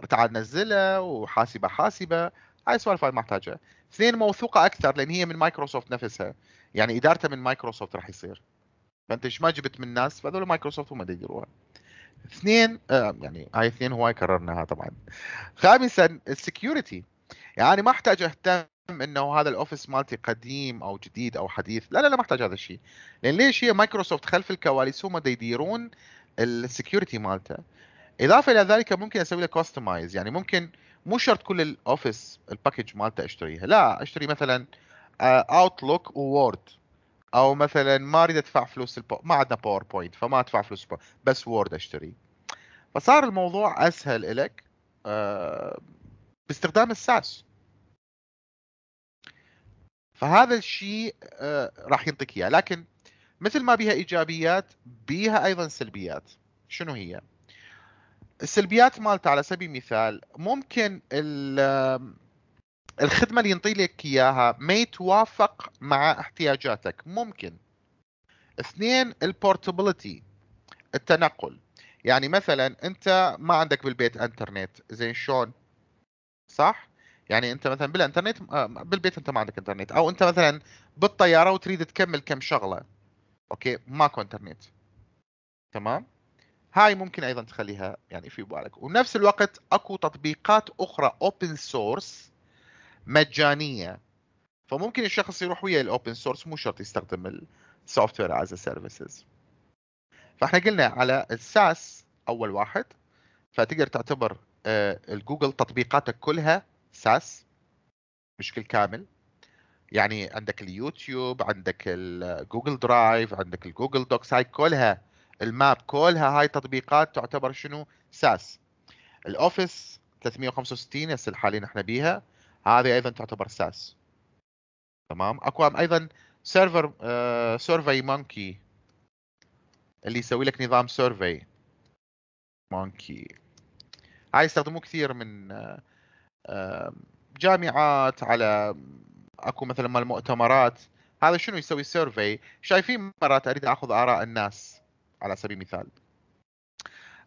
تعال نزله وحاسبه حاسبه هاي سوالف ما احتاجها اثنين موثوقه اكثر لان هي من مايكروسوفت نفسها يعني ادارتها من مايكروسوفت راح يصير فانت ايش ما جبت من ناس فهذول مايكروسوفت هم يديروها اثنين آه، يعني هاي اثنين هواي كررناها طبعا خامسا السكيورتي يعني ما احتاج اهتم انه هذا الاوفيس مالتي قديم او جديد او حديث لا لا لا ما احتاج هذا الشيء لان ليش هي مايكروسوفت خلف الكواليس هم يديرون السكيورتي مالته اضافه الى ذلك ممكن اسوي له كاستمايز يعني ممكن مو شرط كل الاوفيس الباكج مالته اشتريها لا اشتري مثلا اوتلوك آه، وورد او مثلا ما اريد ادفع فلوس البو... ما عندنا باوربوينت فما ادفع فلوس البو... بس وورد اشتري فصار الموضوع اسهل لك آه، باستخدام الساس فهذا الشيء آه، راح ينطيك اياه لكن مثل ما بها ايجابيات بها ايضا سلبيات شنو هي السلبيات مالته على سبيل المثال ممكن الخدمه اللي ينطي لك اياها ما يتوافق مع احتياجاتك ممكن اثنين البورتابيلتي التنقل يعني مثلا انت ما عندك بالبيت انترنت زين شلون صح يعني انت مثلا بالانترنت آه، بالبيت انت ما عندك انترنت او انت مثلا بالطياره وتريد تكمل كم شغله اوكي ماكو انترنت تمام هاي ممكن ايضا تخليها يعني في بالك وبنفس الوقت اكو تطبيقات اخرى اوبن سورس مجانيه فممكن الشخص يروح ويا الاوبن سورس مو شرط يستخدم السوفت وير از سيرفيسز فاحنا قلنا على الساس اول واحد فتقدر تعتبر آه، الجوجل تطبيقاتك كلها ساس بشكل كامل يعني عندك اليوتيوب عندك الجوجل درايف عندك الجوجل دوكس هاي كلها الماب كلها هاي تطبيقات تعتبر شنو ساس الاوفيس 365 هسه الحالي نحن بيها هذه ايضا تعتبر ساس تمام اكو ايضا سيرفر سيرفي مونكي اللي يسوي لك نظام سيرفي مونكي هاي يستخدموه كثير من آه، جامعات على اكو مثلا مال مؤتمرات هذا شنو يسوي سيرفي شايفين مرات اريد اخذ اراء الناس على سبيل المثال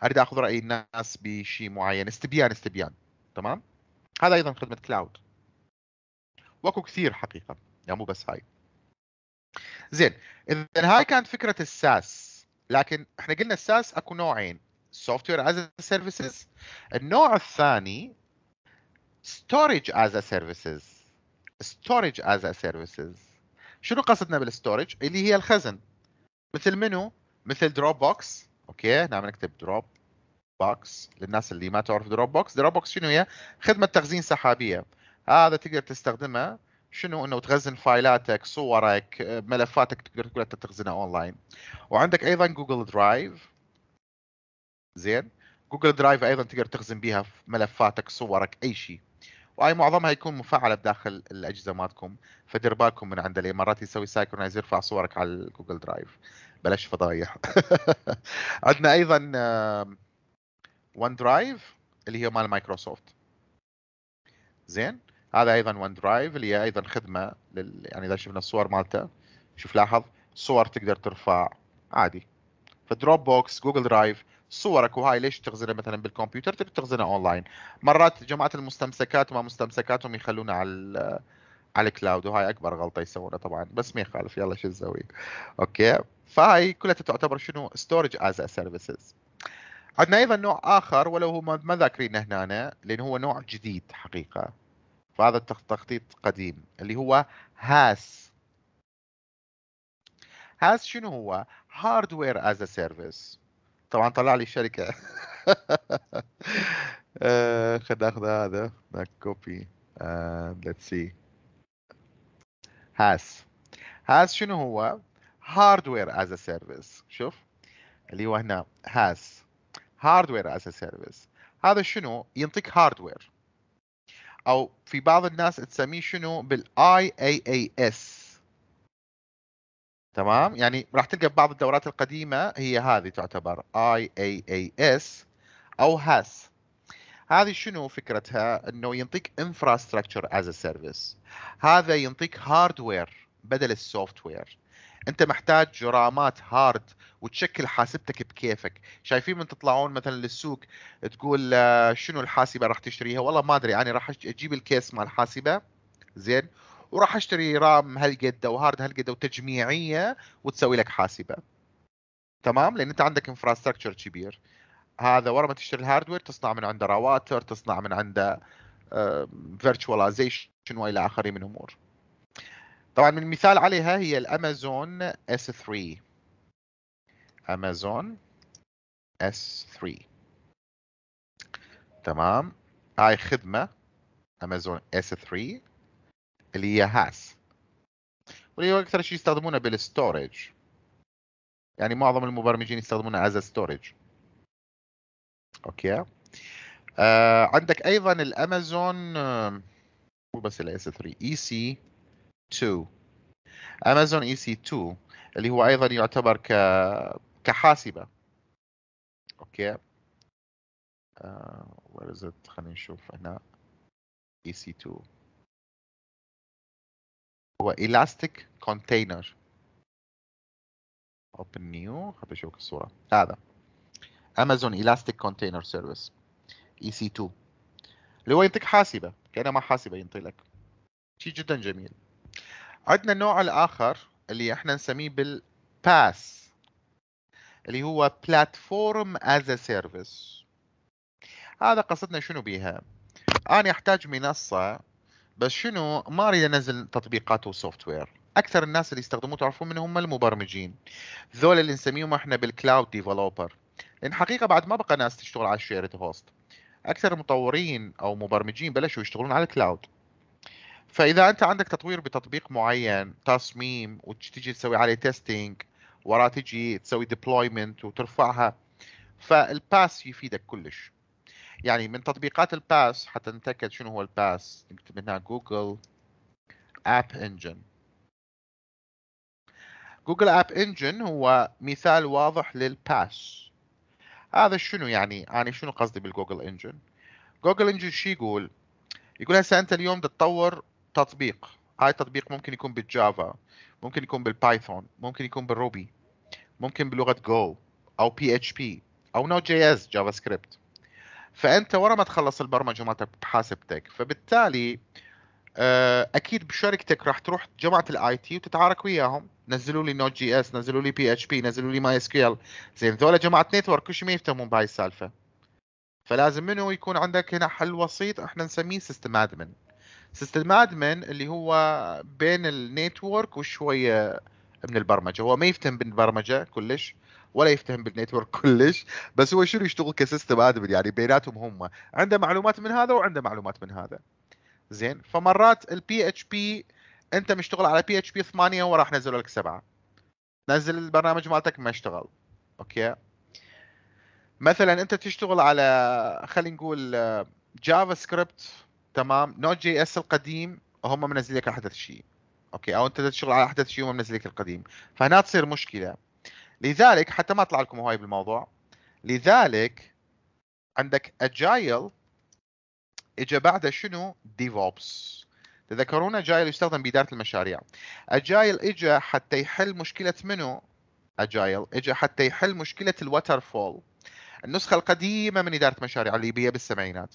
اريد اخذ راي الناس بشيء معين استبيان استبيان تمام هذا ايضا خدمه كلاود واكو كثير حقيقه يعني مو بس هاي زين اذا هاي كانت فكره الساس لكن احنا قلنا الساس اكو نوعين سوفت وير از سيرفيسز النوع الثاني ستورج از سيرفيسز ستورج از سيرفيسز شنو قصدنا بالستورج اللي هي الخزن مثل منو مثل دروب بوكس اوكي نعم نكتب دروب بوكس للناس اللي ما تعرف دروب بوكس دروب بوكس شنو هي خدمه تخزين سحابيه هذا تقدر تستخدمه شنو انه تخزن فايلاتك صورك آه، ملفاتك تقدر تقول تخزنها اونلاين وعندك ايضا جوجل درايف زين جوجل درايف ايضا تقدر تخزن بها ملفاتك صورك اي شيء واي معظمها يكون مفعله بداخل الاجهزه مالتكم فدير بالكم من عند الامارات يسوي سايكرونايز يرفع صورك على جوجل درايف بلاش فضايح عندنا ايضا ون درايف اللي هي مال مايكروسوفت زين هذا ايضا ون درايف اللي هي ايضا خدمه لل... يعني اذا شفنا الصور مالته شوف لاحظ صور تقدر ترفع عادي فدروب بوكس جوجل درايف صورك وهاي ليش تخزنها مثلا بالكمبيوتر تقدر تخزنها اونلاين مرات جماعه المستمسكات وما مستمسكاتهم يخلونها على على الكلاود وهاي اكبر غلطه يسوونها طبعا بس ما يخالف يلا شو نسوي اوكي فهاي كلها تعتبر شنو ستورج از سيرفيسز عندنا ايضا نوع اخر ولو هو ما ذاكرينه هنا لان هو نوع جديد حقيقه فهذا التخطيط قديم اللي هو هاس هاس شنو هو؟ هاردوير از سيرفيس طبعا طلع لي الشركه آه، خد اخذ هذا كوبي ليتس سي هاس هاس شنو هو؟ هاردوير از سيرفيس شوف اللي هو هنا هاس هاردوير از سيرفيس هذا شنو ينطيك هاردوير او في بعض الناس تسميه شنو بالاي اي اي اس تمام يعني راح تلقى بعض الدورات القديمه هي هذه تعتبر اي اي اي اس او هاس هذه شنو فكرتها انه ينطيك انفراستراكشر از سيرفيس هذا ينطيك هاردوير بدل السوفت وير انت محتاج جرامات هارد وتشكل حاسبتك بكيفك شايفين من تطلعون مثلا للسوق تقول آه، شنو الحاسبه راح تشتريها والله ما ادري يعني راح اجيب الكيس مال الحاسبه زين وراح اشتري رام هالقد وهارد هالقد وتجميعيه وتسوي لك حاسبه تمام لان انت عندك انفراستراكشر كبير هذا ورا ما تشتري الهاردوير تصنع من عنده رواتر تصنع من عنده فيرتشواليزيشن آه، والى اخره من امور طبعا من مثال عليها هي الامازون اس 3 امازون اس 3 تمام هاي خدمه امازون اس 3 اللي هي هاس واللي هو اكثر شيء يستخدمونه بالستورج يعني معظم المبرمجين يستخدمونها از ستورج اوكي آه عندك ايضا الامازون آه، مو بس الاس 3 اي سي 2 امازون اي سي 2 اللي هو ايضا يعتبر ك كحاسبه اوكي ورزت آه، uh, خلينا نشوف هنا اي سي 2 هو elastic container open new خلينا نشوف الصوره هذا Amazon elastic container service ec 2 اللي هو يعطيك حاسبه كانها ما حاسبه ينطي لك شيء جدا جميل عندنا النوع الاخر اللي احنا نسميه بالباس اللي هو بلاتفورم از ا سيرفيس هذا قصدنا شنو بيها انا احتاج منصه بس شنو ما اريد انزل تطبيقات وسوفت وير اكثر الناس اللي يستخدموه تعرفون من هم المبرمجين ذول اللي نسميهم احنا بالكلاود ديفلوبر لان حقيقه بعد ما بقى ناس تشتغل على الشيرت هوست اكثر المطورين او مبرمجين بلشوا يشتغلون على الكلاود فاذا انت عندك تطوير بتطبيق معين تصميم وتجي تسوي عليه تيستينج وراه تجي تسوي ديبلويمنت وترفعها فالباس يفيدك كلش يعني من تطبيقات الباس حتى نتاكد شنو هو الباس نكتب هنا جوجل اب انجن جوجل اب انجن هو مثال واضح للباس هذا شنو يعني انا يعني شنو قصدي بالجوجل انجن جوجل انجن شو يقول يقول هسه انت اليوم تتطور تطبيق هاي التطبيق ممكن يكون بالجافا ممكن يكون بالبايثون ممكن يكون بالروبي ممكن بلغه جو او بي اتش بي او نوت جي اس جافا سكريبت فانت ورا ما تخلص البرمجه مالتك بحاسبتك فبالتالي آه، اكيد بشركتك راح تروح جماعه الاي تي وتتعارك وياهم نزلوا لي نوت جي اس نزلوا لي بي اتش بي نزلوا لي ماي اس كيو ال زين ذولا جماعه نتورك شيء ما يفتهمون بهاي السالفه فلازم منه يكون عندك هنا حل وسيط احنا نسميه سيستم ادمن سيستم ادمن اللي هو بين النيتورك وشويه من البرمجه هو ما يفتهم بالبرمجه كلش ولا يفتهم بالنيتورك كلش بس هو شنو يشتغل كسيستم ادمن يعني بيناتهم هم عنده معلومات من هذا وعنده معلومات من هذا زين فمرات البي اتش بي انت مشتغل على بي اتش بي 8 وراح نزل لك 7 نزل البرنامج مالتك ما اشتغل اوكي مثلا انت تشتغل على خلينا نقول جافا آه، سكريبت تمام نوت جي اس القديم هم منزل لك احدث شيء اوكي او انت تشتغل على احدث شيء ومنزل لك القديم فهنا تصير مشكله لذلك حتى ما اطلع لكم هواي بالموضوع لذلك عندك اجايل اجى بعده شنو ديفوبس تذكرون اجايل يستخدم باداره المشاريع اجايل اجى حتى يحل مشكله منو اجايل اجى حتى يحل مشكله الوتر فول النسخه القديمه من اداره مشاريع الليبيه بالسبعينات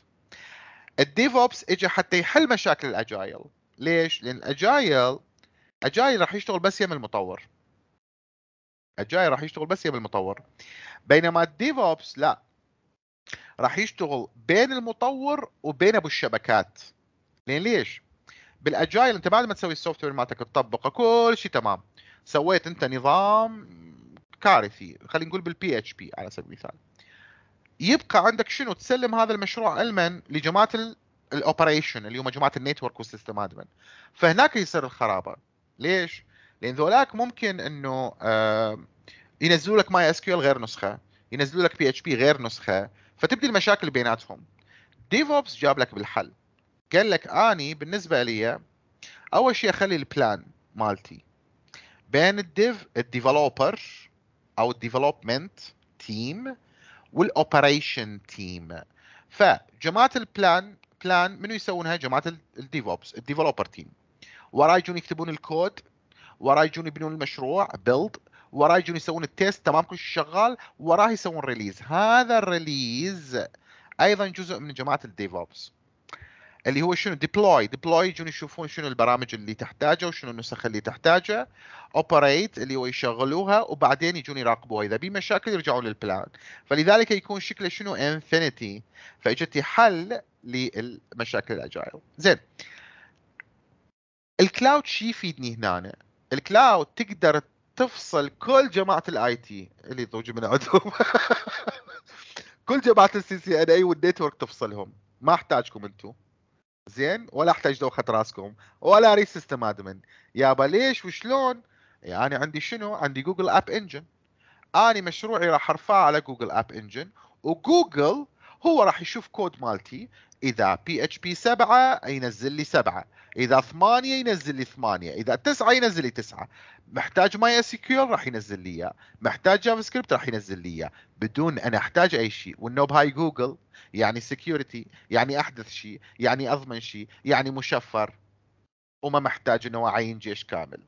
الديف اوبس اجى حتى يحل مشاكل الاجايل ليش؟ لان الاجايل اجايل راح يشتغل بس يم المطور اجايل راح يشتغل بس يم المطور بينما الديف اوبس لا راح يشتغل بين المطور وبين ابو الشبكات لان ليش؟ بالاجايل انت بعد ما تسوي السوفت وير مالتك تطبقه كل شيء تمام سويت انت نظام كارثي خلينا نقول بالبي اتش بي على سبيل المثال يبقى عندك شنو تسلم هذا المشروع المن لجماعه الاوبريشن اللي هم جماعه النيتورك والسيستم ادمن فهناك يصير الخرابه ليش؟ لان ذولاك ممكن انه آه ينزلوا لك ماي اس كيو ال غير نسخه ينزلوا لك بي اتش بي غير نسخه فتبدي المشاكل بيناتهم ديف اوبس جاب لك بالحل قال لك اني بالنسبه لي اول شيء اخلي البلان مالتي بين الديف الديفلوبر او الديفلوبمنت تيم والاوبريشن تيم فجماعه البلان بلان منو يسوونها جماعه الديفوبس الديفلوبر تيم وراي يجون يكتبون الكود وراي يجون يبنون المشروع بيلد وراه يجون يسوون التيست تمام كل شيء شغال وراه يسوون ريليز هذا الريليز ايضا جزء من جماعه الديفوبس اللي هو شنو ديبلوي ديبلوي يجون يشوفون شنو البرامج اللي تحتاجها وشنو النسخ اللي تحتاجها اوبريت اللي هو يشغلوها وبعدين يجون يراقبوها اذا في مشاكل يرجعون للبلان فلذلك يكون شكله شنو انفينيتي فاجتي حل للمشاكل الاجايل زين الكلاود شي يفيدني هنا الكلاود تقدر تفصل كل جماعه الاي تي اللي ضوج من عندهم كل جماعه السي سي ان اي والنتورك تفصلهم ما احتاجكم انتم زين ولا احتاج دوخه راسكم ولا سيستم ادمن يابا ليش وشلون يعني عندي شنو عندي جوجل اب انجن اني مشروعي راح ارفعه على جوجل اب انجن وجوجل هو راح يشوف كود مالتي اذا بي اتش بي 7 ينزل لي 7 اذا 8 ينزل لي 8 اذا 9 ينزل لي 9 محتاج ماي اس كيو راح ينزل لي اياه محتاج جافا سكريبت راح ينزل لي اياه بدون انا احتاج اي شيء والنوب هاي جوجل يعني سكيورتي يعني احدث شيء يعني اضمن شيء يعني مشفر وما محتاج انه اعين جيش كامل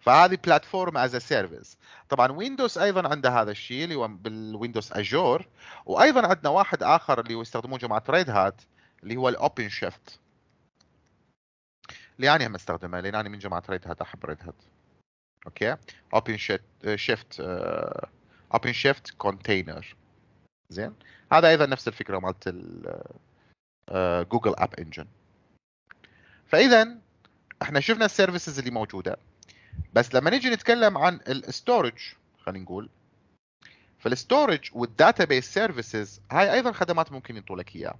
فهذه بلاتفورم از سيرفيس طبعا ويندوز ايضا عنده هذا الشيء اللي هو بالويندوز اجور وايضا عندنا واحد اخر اللي يستخدمون جماعه ريد هات اللي هو الاوبن شيفت اللي انا هم استخدمه لان انا من جماعه ريد هات احب ريد هات اوكي اوبن شيفت اوبن شيفت كونتينر زين هذا ايضا نفس الفكره مالت جوجل اب انجن فاذا احنا شفنا السيرفيسز اللي موجوده بس لما نيجي نتكلم عن الاستورج خلينا نقول فالستورج والداتا بيس سيرفيسز هاي ايضا خدمات ممكن ينطوا لك اياها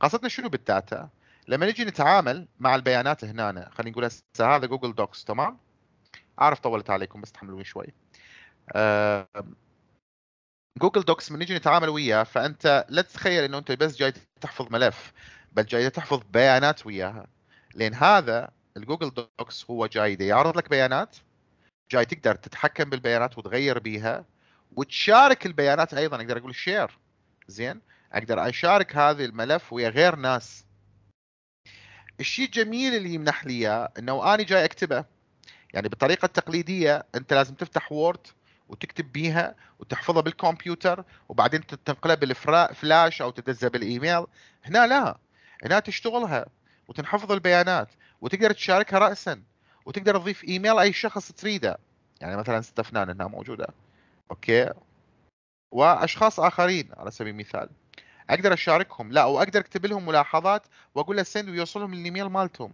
قصدنا شنو بالداتا لما نيجي نتعامل مع البيانات هنا خلينا نقول هسه هذا جوجل دوكس تمام اعرف طولت عليكم بس تحملوني شوي جوجل دوكس من نيجي نتعامل وياه فانت لا تتخيل انه انت بس جاي تحفظ ملف بل جاي تحفظ بيانات وياها لان هذا الجوجل دوكس هو جاي يعرض لك بيانات جاي تقدر تتحكم بالبيانات وتغير بيها وتشارك البيانات ايضا اقدر اقول شير زين اقدر اشارك هذا الملف ويا غير ناس الشيء الجميل اللي يمنح لي اياه انه انا جاي اكتبه يعني بالطريقه التقليديه انت لازم تفتح وورد وتكتب بيها وتحفظها بالكمبيوتر وبعدين تنقلها بالفلاش او تدزها بالايميل هنا لا هنا تشتغلها وتنحفظ البيانات وتقدر تشاركها راسا وتقدر تضيف ايميل اي شخص تريده يعني مثلا استفنان انها موجوده اوكي واشخاص اخرين على سبيل المثال اقدر اشاركهم لا واقدر اكتب لهم ملاحظات واقول له سند ويوصلهم الايميل مالتهم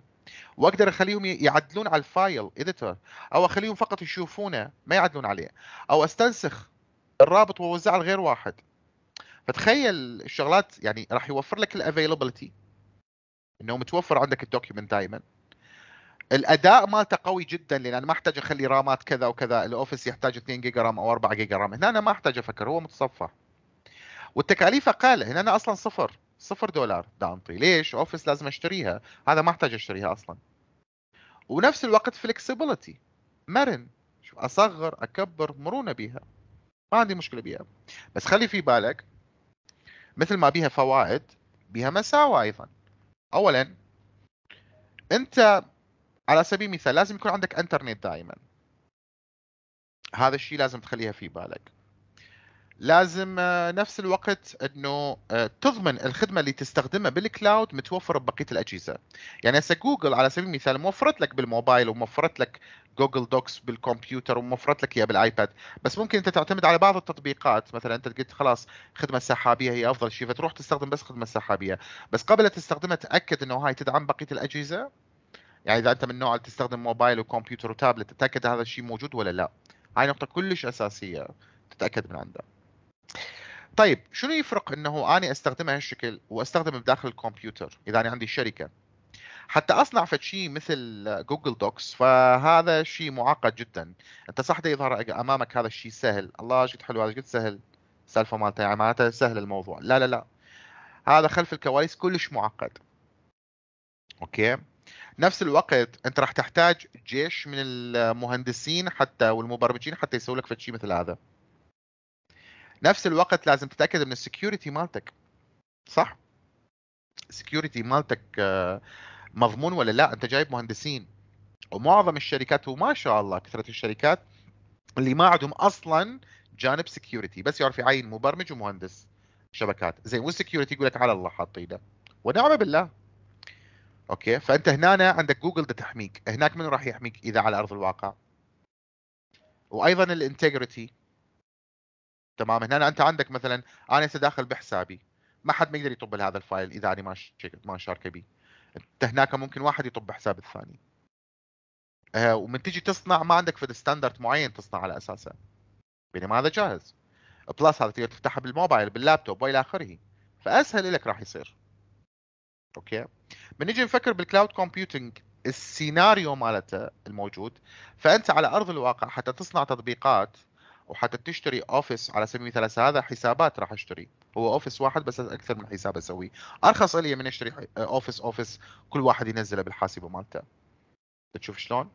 واقدر اخليهم يعدلون على الفايل اديتور او اخليهم فقط يشوفونه ما يعدلون عليه او استنسخ الرابط واوزعه لغير واحد فتخيل الشغلات يعني راح يوفر لك الافيلابيلتي انه متوفر عندك الدوكيومنت دائما الاداء مالته قوي جدا لان انا ما احتاج اخلي رامات كذا وكذا الاوفيس يحتاج 2 جيجا رام او 4 جيجا رام هنا انا ما احتاج افكر هو متصفح والتكاليف اقل هنا انا اصلا صفر صفر دولار دانتي ليش اوفيس لازم اشتريها هذا ما احتاج اشتريها اصلا ونفس الوقت فلكسبيتي مرن شو اصغر اكبر مرونه بيها ما عندي مشكله بيها بس خلي في بالك مثل ما بيها فوائد بيها مساوئ ايضا اولا انت على سبيل المثال لازم يكون عندك انترنت دائما هذا الشيء لازم تخليها في بالك لازم آه، نفس الوقت انه آه، تضمن الخدمه اللي تستخدمها بالكلاود متوفره ببقيه الاجهزه يعني هسه جوجل على سبيل المثال موفرت لك بالموبايل وموفرت لك جوجل دوكس بالكمبيوتر وموفرت لك اياها بالايباد بس ممكن انت تعتمد على بعض التطبيقات مثلا انت قلت خلاص خدمه سحابيه هي افضل شيء فتروح تستخدم بس خدمه سحابيه بس قبل لا تستخدمها تاكد انه هاي تدعم بقيه الاجهزه يعني اذا انت من النوع اللي تستخدم موبايل وكمبيوتر وتابلت تتاكد هذا الشيء موجود ولا لا هاي نقطه كلش اساسيه تتاكد من عندها طيب شنو يفرق انه اني استخدمها هالشكل واستخدم بداخل الكمبيوتر اذا انا عندي شركه حتى اصنع فد شيء مثل جوجل دوكس فهذا شيء معقد جدا انت صح يظهر امامك هذا الشيء سهل الله جد حلو هذا جد سهل السالفه مالته يعني معناتها سهل الموضوع لا لا لا هذا خلف الكواليس كلش معقد اوكي نفس الوقت انت راح تحتاج جيش من المهندسين حتى والمبرمجين حتى يسووا لك شيء مثل هذا نفس الوقت لازم تتاكد من السكيورتي مالتك صح السكيورتي مالتك آه، مضمون ولا لا انت جايب مهندسين ومعظم الشركات وما شاء الله كثره الشركات اللي ما عندهم اصلا جانب سكيورتي بس يعرف يعين مبرمج ومهندس شبكات زين والسكيورتي يقول لك على الله حاطينه ونعم بالله اوكي فانت هنا عندك جوجل ده تحميك هناك من راح يحميك اذا على ارض الواقع وايضا الانتجريتي تمام هنا انت عندك مثلا انا هسه داخل بحسابي ما حد ما يقدر يطب هذا الفايل اذا انا ما ما شاركه به انت هناك ممكن واحد يطب حساب الثاني أه ومن تجي تصنع ما عندك في ستاندرد معين تصنع على اساسه بينما هذا جاهز بلس هذا تقدر تفتحها بالموبايل باللابتوب والى اخره فاسهل لك راح يصير اوكي بنيجي نفكر بالكلاود كومبيوتنج السيناريو مالته الموجود فانت على ارض الواقع حتى تصنع تطبيقات وحتى تشتري اوفيس على سبيل المثال هذا حسابات راح اشتري هو اوفيس واحد بس اكثر من حساب اسويه ارخص لي من اشتري اوفيس آه، اوفيس كل واحد ينزله بالحاسبه مالته تشوف شلون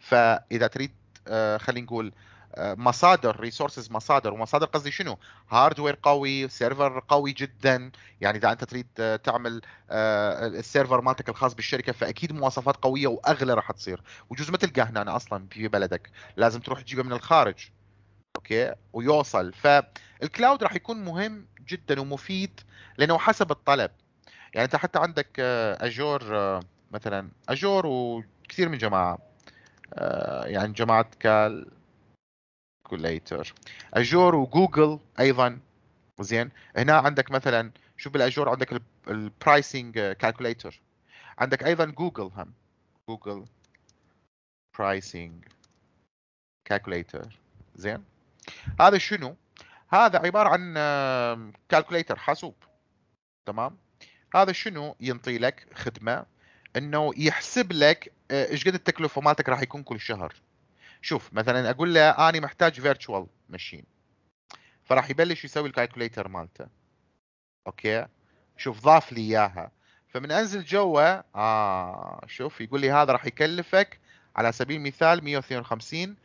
فاذا تريد آه، خلينا نقول مصادر ريسورسز مصادر ومصادر قصدي شنو هاردوير قوي سيرفر قوي جدا يعني اذا انت تريد آه، تعمل آه، السيرفر مالتك الخاص بالشركه فاكيد مواصفات قويه واغلى راح تصير وجوز ما تلقاه هنا اصلا في بلدك لازم تروح تجيبه من الخارج اوكي ويوصل فالكلاود راح يكون مهم جدا ومفيد لانه حسب الطلب يعني انت حتى عندك اجور آه، مثلا اجور وكثير من جماعه يعني جماعه كال كالكوليتر اجور وجوجل ايضا زين هنا عندك مثلا شوف بالاجور عندك البرايسنج كالكوليتر عندك ايضا جوجل هم جوجل برايسنج كالكوليتر زين هذا شنو هذا عباره عن كالكوليتر حاسوب تمام هذا شنو ينطي لك خدمه انه يحسب لك آه، ايش قد التكلفه مالتك راح يكون كل شهر شوف مثلا اقول له اني محتاج فيرتشوال ماشين فراح يبلش يسوي الكالكوليتر مالته اوكي شوف ضاف لي اياها فمن انزل جوا اه شوف يقول لي هذا راح يكلفك على سبيل المثال 152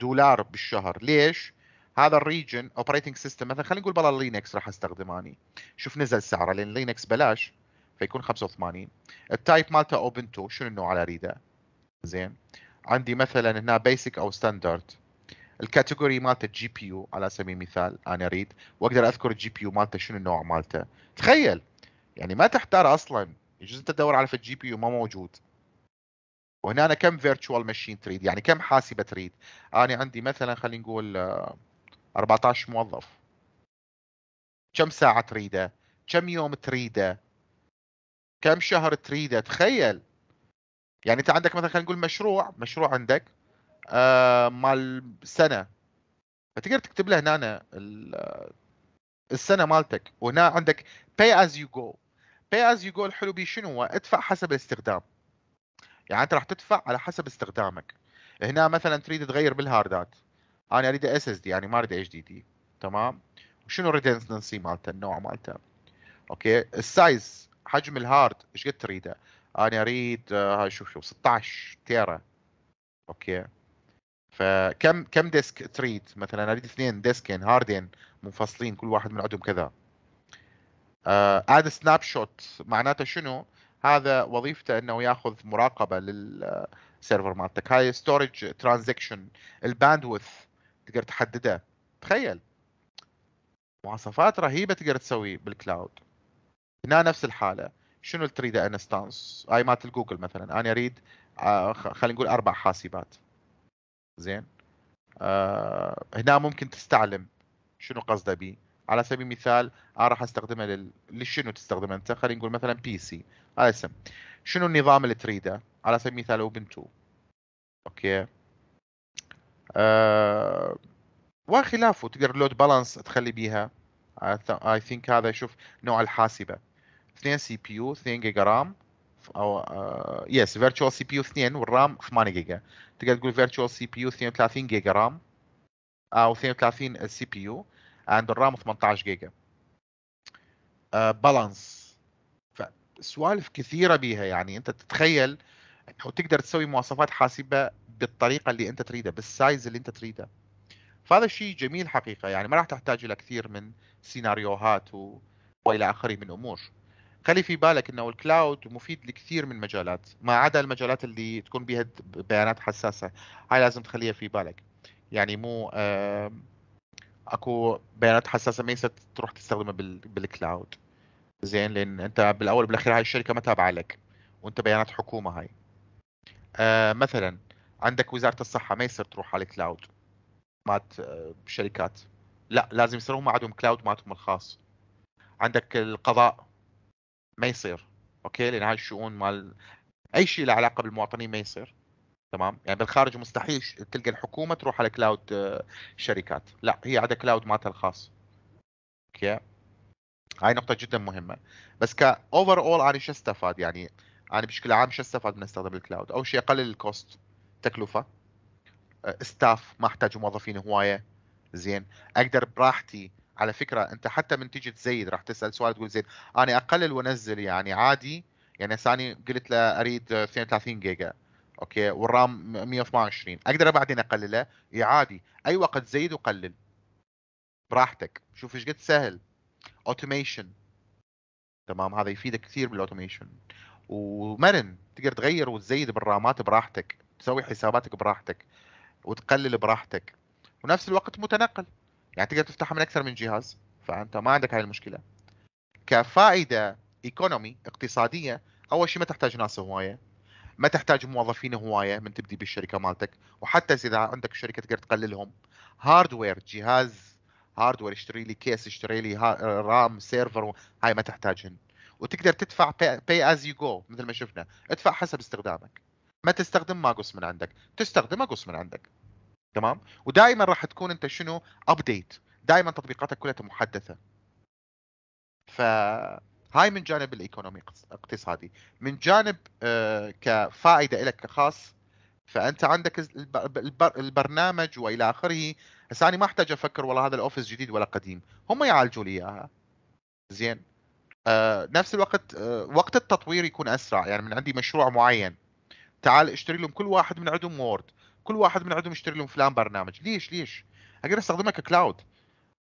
دولار بالشهر ليش هذا الريجن اوبريتنج سيستم مثلا خلينا نقول بالله لينكس راح استخدمه اني شوف نزل سعره لان لينكس بلاش فيكون 85 التايب مالته اوبن تو شنو النوع اللي اريده زين عندي مثلا هنا بيسك او ستاندرد الكاتيجوري مالته جي بي يو على سبيل المثال انا اريد واقدر اذكر الجي بي يو مالته شنو النوع مالته تخيل يعني ما تحتار اصلا يجوز انت تدور على في الجي بي يو ما موجود وهنا أنا كم فيرتشوال ماشين تريد يعني كم حاسبه تريد انا عندي مثلا خلينا نقول 14 آه، موظف كم ساعه تريده كم يوم تريده كم شهر تريده تخيل يعني انت عندك مثلا خلينا نقول مشروع مشروع عندك آه مال سنه فتقدر تكتب له هنا السنه مالتك وهنا عندك pay as you go pay as you go الحلو بيه شنو هو ادفع حسب الاستخدام يعني انت راح تدفع على حسب استخدامك هنا مثلا تريد تغير بالهاردات انا اريد اس اس دي يعني ما اريد اتش دي دي تمام وشنو الريدنسنسي مالته النوع مالته اوكي السايز حجم الهارد ايش قد تريده انا اريد آه، هاي شوف شوف 16 تيرا اوكي فكم كم ديسك تريد مثلا اريد اثنين ديسكين هاردين منفصلين كل واحد من عندهم كذا اد سناب شوت معناته شنو هذا وظيفته انه ياخذ مراقبه للسيرفر آه، مالتك هاي ستورج ترانزكشن الباندوث تقدر تحدده تخيل مواصفات رهيبه تقدر تسوي بالكلاود هنا نفس الحاله شنو تريده انستانس اي مالت الجوجل مثلا انا اريد آه، خلينا نقول اربع حاسبات زين آه هنا ممكن تستعلم شنو قصده بي على سبيل المثال انا راح استخدمها لل... لشنو تستخدمها انت خلينا نقول مثلا بي سي هذا اسم شنو النظام اللي تريده على سبيل المثال اوبنتو اوكي آه... وخلافه تقدر لود بالانس تخلي بيها اي ثينك هذا شوف نوع الحاسبه 2 سي بي يو 2 آه، جيجا رام او يس فيرتشوال سي بي يو 2 والرام 8 جيجا تقدر تقول فيرتشوال سي بي يو 32 جيجا رام او 32 سي بي يو عند الرام 18 جيجا بالانس سوالف فسوالف كثيره بيها يعني انت تتخيل انه تقدر تسوي مواصفات حاسبه بالطريقه اللي انت تريدها بالسايز اللي انت تريده فهذا شيء جميل حقيقه يعني ما راح تحتاج الى كثير من سيناريوهات و... والى اخره من امور خلي في بالك انه الكلاود مفيد لكثير من مجالات ما عدا المجالات اللي تكون بها بيانات حساسه هاي لازم تخليها في بالك يعني مو اكو بيانات حساسه ما يصير تروح تستخدمها بالكلاود زين لان انت بالاول بالاخير هاي الشركه ما تابعه لك وانت بيانات حكومه هاي آه، مثلا عندك وزاره الصحه ما يصير تروح على الكلاود مات آه، شركات لا لازم يصير هم عندهم كلاود مالتهم الخاص عندك القضاء ما يصير اوكي لان هاي الشؤون مال اي شيء له علاقه بالمواطنين ما يصير تمام يعني بالخارج مستحيل تلقى الحكومه تروح على كلاود آه، شركات لا هي عندها كلاود مالتها الخاص اوكي هاي نقطه جدا مهمه بس كاوفر اول انا شو استفاد يعني انا بشكل عام شو استفاد من استخدام الكلاود اول شيء اقلل الكوست تكلفه ستاف آه، ما احتاج موظفين هوايه زين اقدر براحتي على فكره انت حتى من تيجي تزيد راح تسال سؤال تقول زين انا اقلل وانزل يعني عادي يعني ثاني قلت له اريد 32 جيجا اوكي والرام 128 اقدر بعدين اقلله عادي اي وقت زيد وقلل براحتك شوف ايش قد سهل اوتوميشن تمام هذا يفيدك كثير بالاوتوميشن ومرن تقدر تغير وتزيد بالرامات براحتك تسوي حساباتك براحتك وتقلل براحتك ونفس الوقت متنقل يعني تقدر تفتحها من اكثر من جهاز فانت ما عندك هاي المشكله كفائده ايكونومي اقتصاديه اول شيء ما تحتاج ناس هوايه ما تحتاج موظفين هوايه من تبدي بالشركه مالتك وحتى اذا عندك شركه تقدر تقللهم هاردوير جهاز هاردوير اشتري لي كيس اشتري لي رام سيرفر هاي ما تحتاجهن وتقدر تدفع باي از يو جو مثل ما شفنا ادفع حسب استخدامك ما تستخدم ما قص من عندك تستخدم قص من عندك تمام ودائما راح تكون انت شنو ابديت دائما تطبيقاتك كلها محدثه فهاي من جانب الايكونومي اقتصادي من جانب آه، كفائده لك كخاص فانت عندك البرنامج والى اخره هسه انا ما احتاج افكر والله هذا الاوفيس جديد ولا قديم هم يعالجوا لي اياها زين آه، نفس الوقت آه، وقت التطوير يكون اسرع يعني من عندي مشروع معين تعال اشتري لهم كل واحد من عندهم وورد كل واحد من عندهم يشتري لهم فلان برنامج ليش ليش اقدر استخدمها ككلاود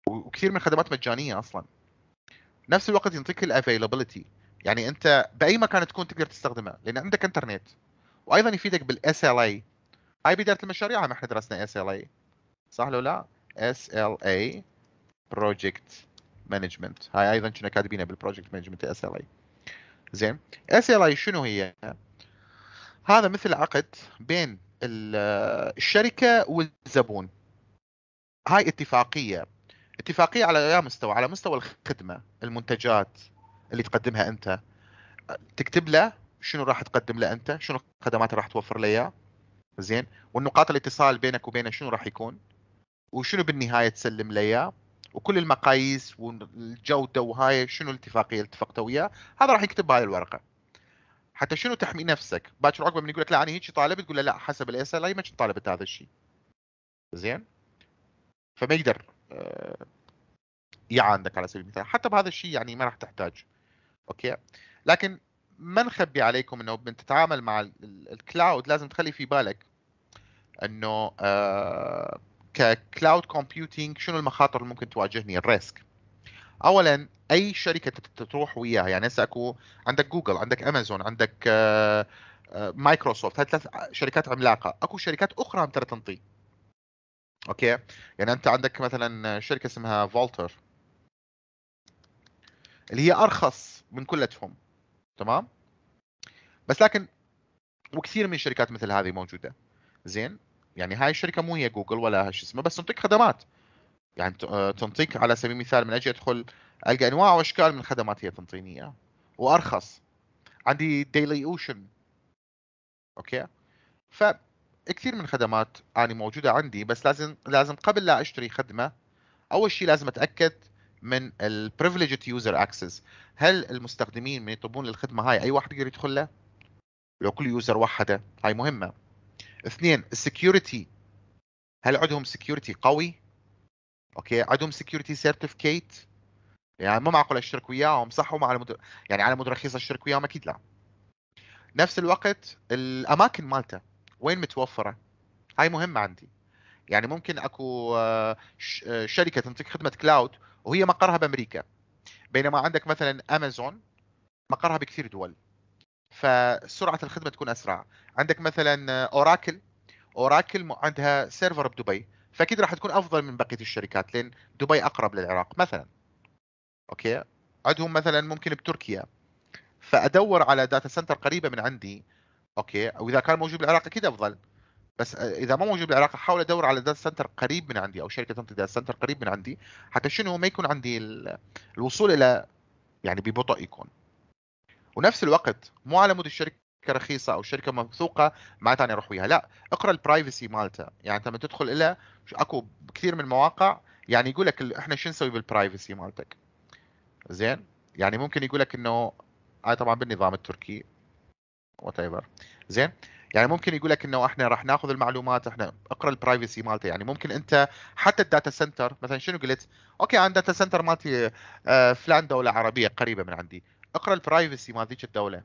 وكثير من الخدمات مجانيه اصلا نفس الوقت ينطيك الافيلابيلتي يعني انت باي مكان تكون تقدر تستخدمها لان عندك انترنت وايضا يفيدك بالاس ال اي هاي بدايه المشاريع ما احنا درسنا اس ال اي صح لو لا اس ال اي بروجكت مانجمنت هاي ايضا كنا كاتبينها بالبروجكت مانجمنت اس ال اي زين اس ال اي شنو هي هذا مثل عقد بين الشركه والزبون هاي اتفاقيه اتفاقيه على اي مستوى على مستوى الخدمه المنتجات اللي تقدمها انت تكتب له شنو راح تقدم له انت شنو الخدمات راح توفر له زين والنقاط الاتصال بينك وبينه شنو راح يكون وشنو بالنهايه تسلم له اياه وكل المقاييس والجوده وهاي شنو الاتفاقيه اللي اتفقتوا وياه هذا راح يكتب بهاي الورقه حتى شنو تحمي نفسك باكر عقبه من يقول لك لا انا هيك طالب تقول له لا حسب الاس ال اي ما طالبت هذا الشيء زين فما يقدر آه، يعاندك على سبيل المثال حتى بهذا الشيء يعني ما راح تحتاج اوكي لكن ما نخبي عليكم انه بتتعامل مع الكلاود لازم تخلي في بالك انه ككلاود آه، كومبيوتينج شنو المخاطر اللي ممكن تواجهني الريسك اولا اي شركه تروح وياها يعني هسه اكو عندك جوجل عندك امازون عندك آه، آه، مايكروسوفت هاي ثلاث شركات عملاقه اكو شركات اخرى عم ترى تنطي اوكي يعني انت عندك مثلا شركه اسمها فولتر اللي هي ارخص من كلتهم تمام بس لكن وكثير من الشركات مثل هذه موجوده زين يعني هاي الشركه مو هي جوجل ولا شو اسمه بس تنطيك خدمات يعني آه، تنطيك على سبيل المثال من اجي ادخل القى انواع واشكال من الخدمات هي تنطيني اياها وارخص عندي ديلي اوشن اوكي فكثير من الخدمات يعني موجوده عندي بس لازم لازم قبل لا اشتري خدمه اول شيء لازم اتاكد من البريفليجد يوزر اكسس هل المستخدمين من يطلبون للخدمه هاي اي واحد يقدر يدخل له لو كل يوزر وحده هاي مهمه اثنين السكيورتي هل عندهم سكيورتي قوي اوكي عندهم سكيورتي سيرتيفيكيت يعني ما معقول اشترك وياهم صح وما على مد... يعني على مود رخيصه اشترك وياهم اكيد لا نفس الوقت الاماكن مالته وين متوفره هاي مهمه عندي يعني ممكن اكو آه، آه، شركه تنطيك خدمه كلاود وهي مقرها بامريكا بينما عندك مثلا امازون مقرها بكثير دول فسرعه الخدمه تكون اسرع عندك مثلا آه، اوراكل اوراكل عندها سيرفر بدبي فاكيد راح تكون افضل من بقيه الشركات لان دبي اقرب للعراق مثلا اوكي عندهم مثلا ممكن بتركيا فادور على داتا سنتر قريبه من عندي اوكي او اذا كان موجود بالعراق اكيد افضل بس اذا ما موجود بالعراق احاول ادور على داتا سنتر قريب من عندي او شركه تنطي داتا سنتر قريب من عندي حتى شنو ما يكون عندي الوصول الى يعني ببطء يكون ونفس الوقت مو على مود الشركه رخيصه او شركه موثوقه ما ثاني اروح وياها لا اقرا البرايفسي مالته يعني انت لما تدخل الى اكو كثير من المواقع يعني يقول لك احنا شو نسوي بالبرايفسي مالتك زين يعني ممكن يقول لك انه هاي طبعا بالنظام التركي وات زين يعني ممكن يقول لك انه احنا راح ناخذ المعلومات احنا اقرا البرايفسي مالته يعني ممكن انت حتى الداتا سنتر مثلا شنو قلت؟ اوكي انا الداتا سنتر مالتي آه، فلان دوله عربيه قريبه من عندي اقرا البرايفسي مال ذيك الدوله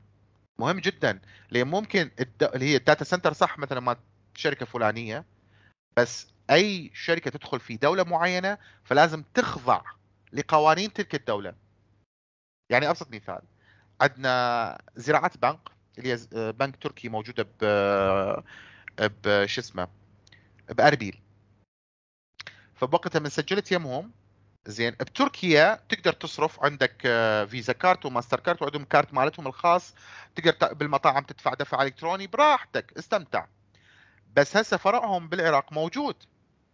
مهم جدا لان ممكن اللي هي الداتا سنتر صح مثلا مال شركه فلانيه بس اي شركه تدخل في دوله معينه فلازم تخضع لقوانين تلك الدوله يعني ابسط مثال عندنا زراعه بنك اللي هي آه، بنك تركي موجوده ب آه، ب شو اسمه باربيل فبوقتها من سجلت يمهم زين بتركيا تقدر تصرف عندك آه، فيزا كارت وماستر كارت وعندهم كارت مالتهم الخاص تقدر بالمطاعم تدفع دفع الكتروني براحتك استمتع بس هسه فرعهم بالعراق موجود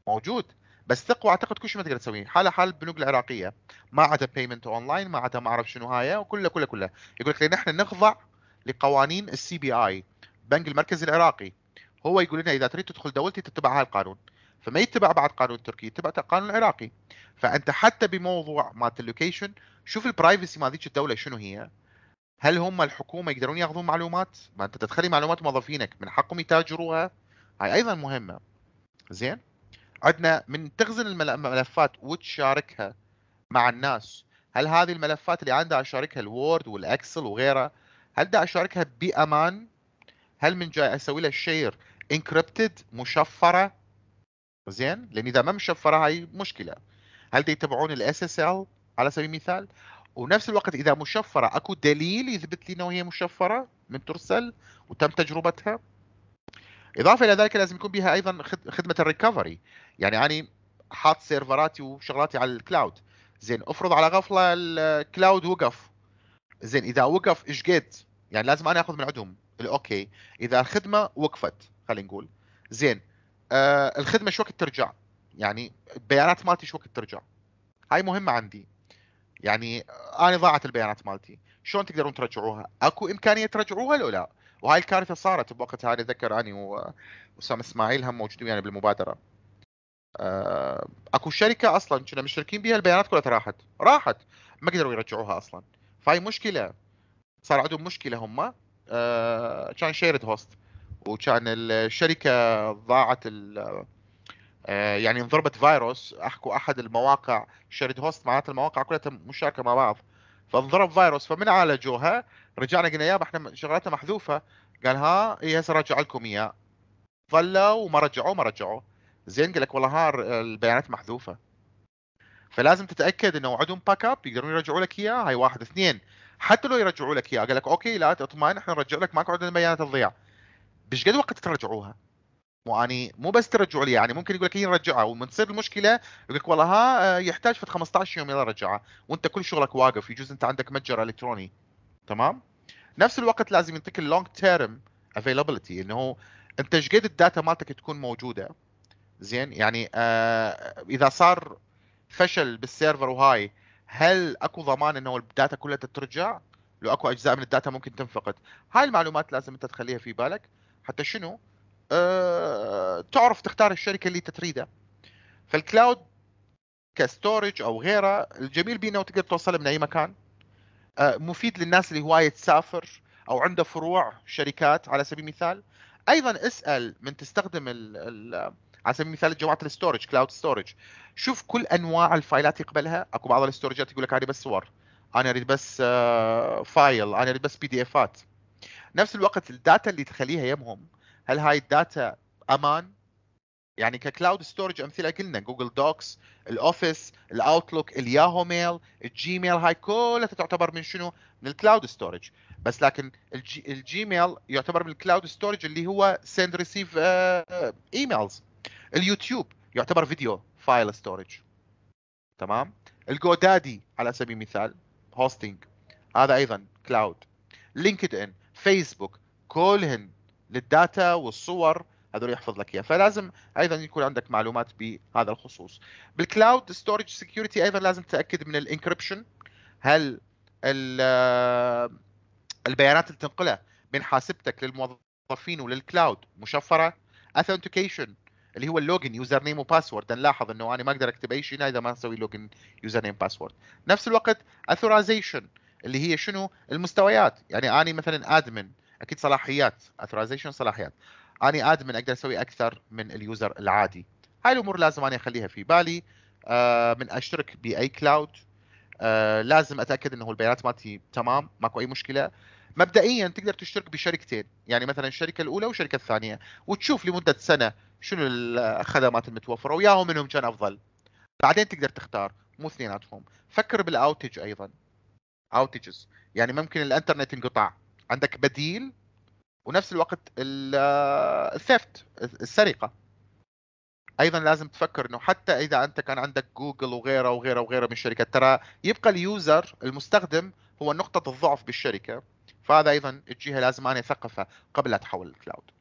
موجود بس ثق واعتقد كل شيء ما تقدر تسويه حالة حال البنوك العراقيه ما عدا بيمنت اونلاين ما عدا ما اعرف شنو هاي وكله كله كله يقول لك نحن نخضع لقوانين السي بي اي البنك المركزي العراقي هو يقول لنا اذا تريد تدخل دولتي تتبع القانون فما يتبع بعد قانون تركي يتبع قانون العراقي فانت حتى بموضوع مالت اللوكيشن شوف البرايفسي مال ذيك الدوله شنو هي هل هم الحكومه يقدرون ياخذون معلومات ما انت تدخلي معلومات موظفينك من حقهم يتاجروها هاي ايضا مهمه زين عندنا من تخزن الملفات وتشاركها مع الناس هل هذه الملفات اللي عندها اشاركها الوورد والاكسل وغيرها هل دا اشاركها بامان هل من جاي اسوي لها شير انكربتد مشفره زين لان اذا ما مشفره هاي مشكله هل دي يتبعون الاس اس ال على سبيل المثال ونفس الوقت اذا مشفره اكو دليل يثبت لي انه هي مشفره من ترسل وتم تجربتها اضافه الى ذلك لازم يكون بها ايضا خدمه الريكفري يعني اني حاط سيرفراتي وشغلاتي على الكلاود زين افرض على غفله الكلاود وقف زين اذا وقف ايش قد يعني لازم انا اخذ من عندهم الاوكي اذا الخدمه وقفت خلينا نقول زين آه الخدمه ايش وقت ترجع يعني البيانات مالتي ايش وقت ترجع هاي مهمه عندي يعني انا ضاعت البيانات مالتي شلون تقدرون ترجعوها اكو امكانيه ترجعوها لو لا وهاي الكارثه صارت بوقتها انا اتذكر اني واسامه اسماعيل هم موجودين يعني بالمبادره آه، اكو شركه اصلا كنا مشتركين بها البيانات كلها راحت راحت ما قدروا يرجعوها اصلا فهي مشكله صار عندهم مشكله هم أه كان شيرد هوست وكان الشركه ضاعت أه يعني انضربت فيروس احكوا احد المواقع شيرد هوست معناته المواقع كلها مشاركه مع بعض فانضرب فيروس فمن عالجوها رجعنا قلنا يابا احنا شغلتنا محذوفه قال ها اي هسه رجع لكم اياه ظلوا وما رجعوه ما رجعوه زين قال لك والله ها البيانات محذوفه فلازم تتاكد انه عندهم باك اب يقدرون يرجعوا لك اياه هاي واحد اثنين حتى لو يرجعوا لك اياه قال لك اوكي لا تطمئن احنا نرجع لك ماكو عندنا بيانات تضيع بش قد وقت ترجعوها؟ مو اني مو بس ترجعوا لي يعني ممكن يقول لك هي نرجعها ومن تصير المشكله يقول لك والله ها آه، يحتاج في 15 يوم يلا رجعها وانت كل شغلك واقف يجوز انت عندك متجر الكتروني تمام نفس الوقت لازم يعطيك اللونج تيرم افيلابيلتي انه انت ايش قد الداتا مالتك تكون موجوده زين يعني آه اذا صار فشل بالسيرفر وهاي هل اكو ضمان انه الداتا كلها ترجع لو اكو اجزاء من الداتا ممكن تنفقد هاي المعلومات لازم انت تخليها في بالك حتى شنو آه تعرف تختار الشركه اللي تريدها فالكلاود كستورج او غيره الجميل بيه انه تقدر توصله من اي مكان آه، مفيد للناس اللي هوايه تسافر او عنده فروع شركات على سبيل المثال ايضا اسال من تستخدم ال على سبيل المثال جماعه الستورج كلاود ستورج شوف كل انواع الفايلات يقبلها اكو بعض الاستورجات يقول لك انا بس صور انا اريد بس فايل آه، انا اريد بس بي دي افات نفس الوقت الداتا اللي تخليها يمهم هل هاي الداتا امان يعني ككلاود ستورج امثله قلنا جوجل دوكس الاوفيس الاوتلوك الياهو ميل الجيميل هاي كلها تعتبر من شنو من الكلاود ستورج بس لكن الجي, الجيميل يعتبر من الكلاود ستورج اللي هو سند ريسيف ايميلز اليوتيوب يعتبر فيديو فايل ستورج تمام الجودادي على سبيل المثال هوستنج هذا ايضا كلاود لينكد ان فيسبوك كلهن للداتا والصور هذول يحفظ لك اياه فلازم ايضا يكون عندك معلومات بهذا الخصوص بالكلاود ستورج سكيورتي ايضا لازم تتاكد من الانكربشن هل آه، البيانات اللي تنقلها من حاسبتك للموظفين وللكلاود مشفره اثنتيكيشن اللي هو اللوجن يوزر نيم وباسورد نلاحظ انه انا ما اقدر اكتب اي شيء اذا ما اسوي لوجن يوزر نيم باسورد نفس الوقت اثورايزيشن اللي هي شنو المستويات يعني اني مثلا ادمن اكيد صلاحيات اثورايزيشن صلاحيات اني ادمن اقدر اسوي اكثر من اليوزر العادي هاي الامور لازم اني اخليها في بالي آه من اشترك باي كلاود آه لازم اتاكد انه البيانات مالتي تمام ماكو اي مشكله مبدئيا تقدر تشترك بشركتين يعني مثلا الشركه الاولى والشركه الثانيه وتشوف لمده سنه شنو الخدمات المتوفره وياهم منهم كان افضل بعدين تقدر تختار مو اثنيناتهم فكر بالاوتج ايضا اوتجز يعني ممكن الانترنت ينقطع عندك بديل ونفس الوقت آه، الثفت السرقه ايضا لازم تفكر انه حتى اذا انت كان عندك جوجل وغيره وغيره وغيره من الشركات ترى يبقى اليوزر المستخدم هو نقطه الضعف بالشركه فهذا ايضا الجهه لازم انا اثقفها قبل لا تحول الكلاود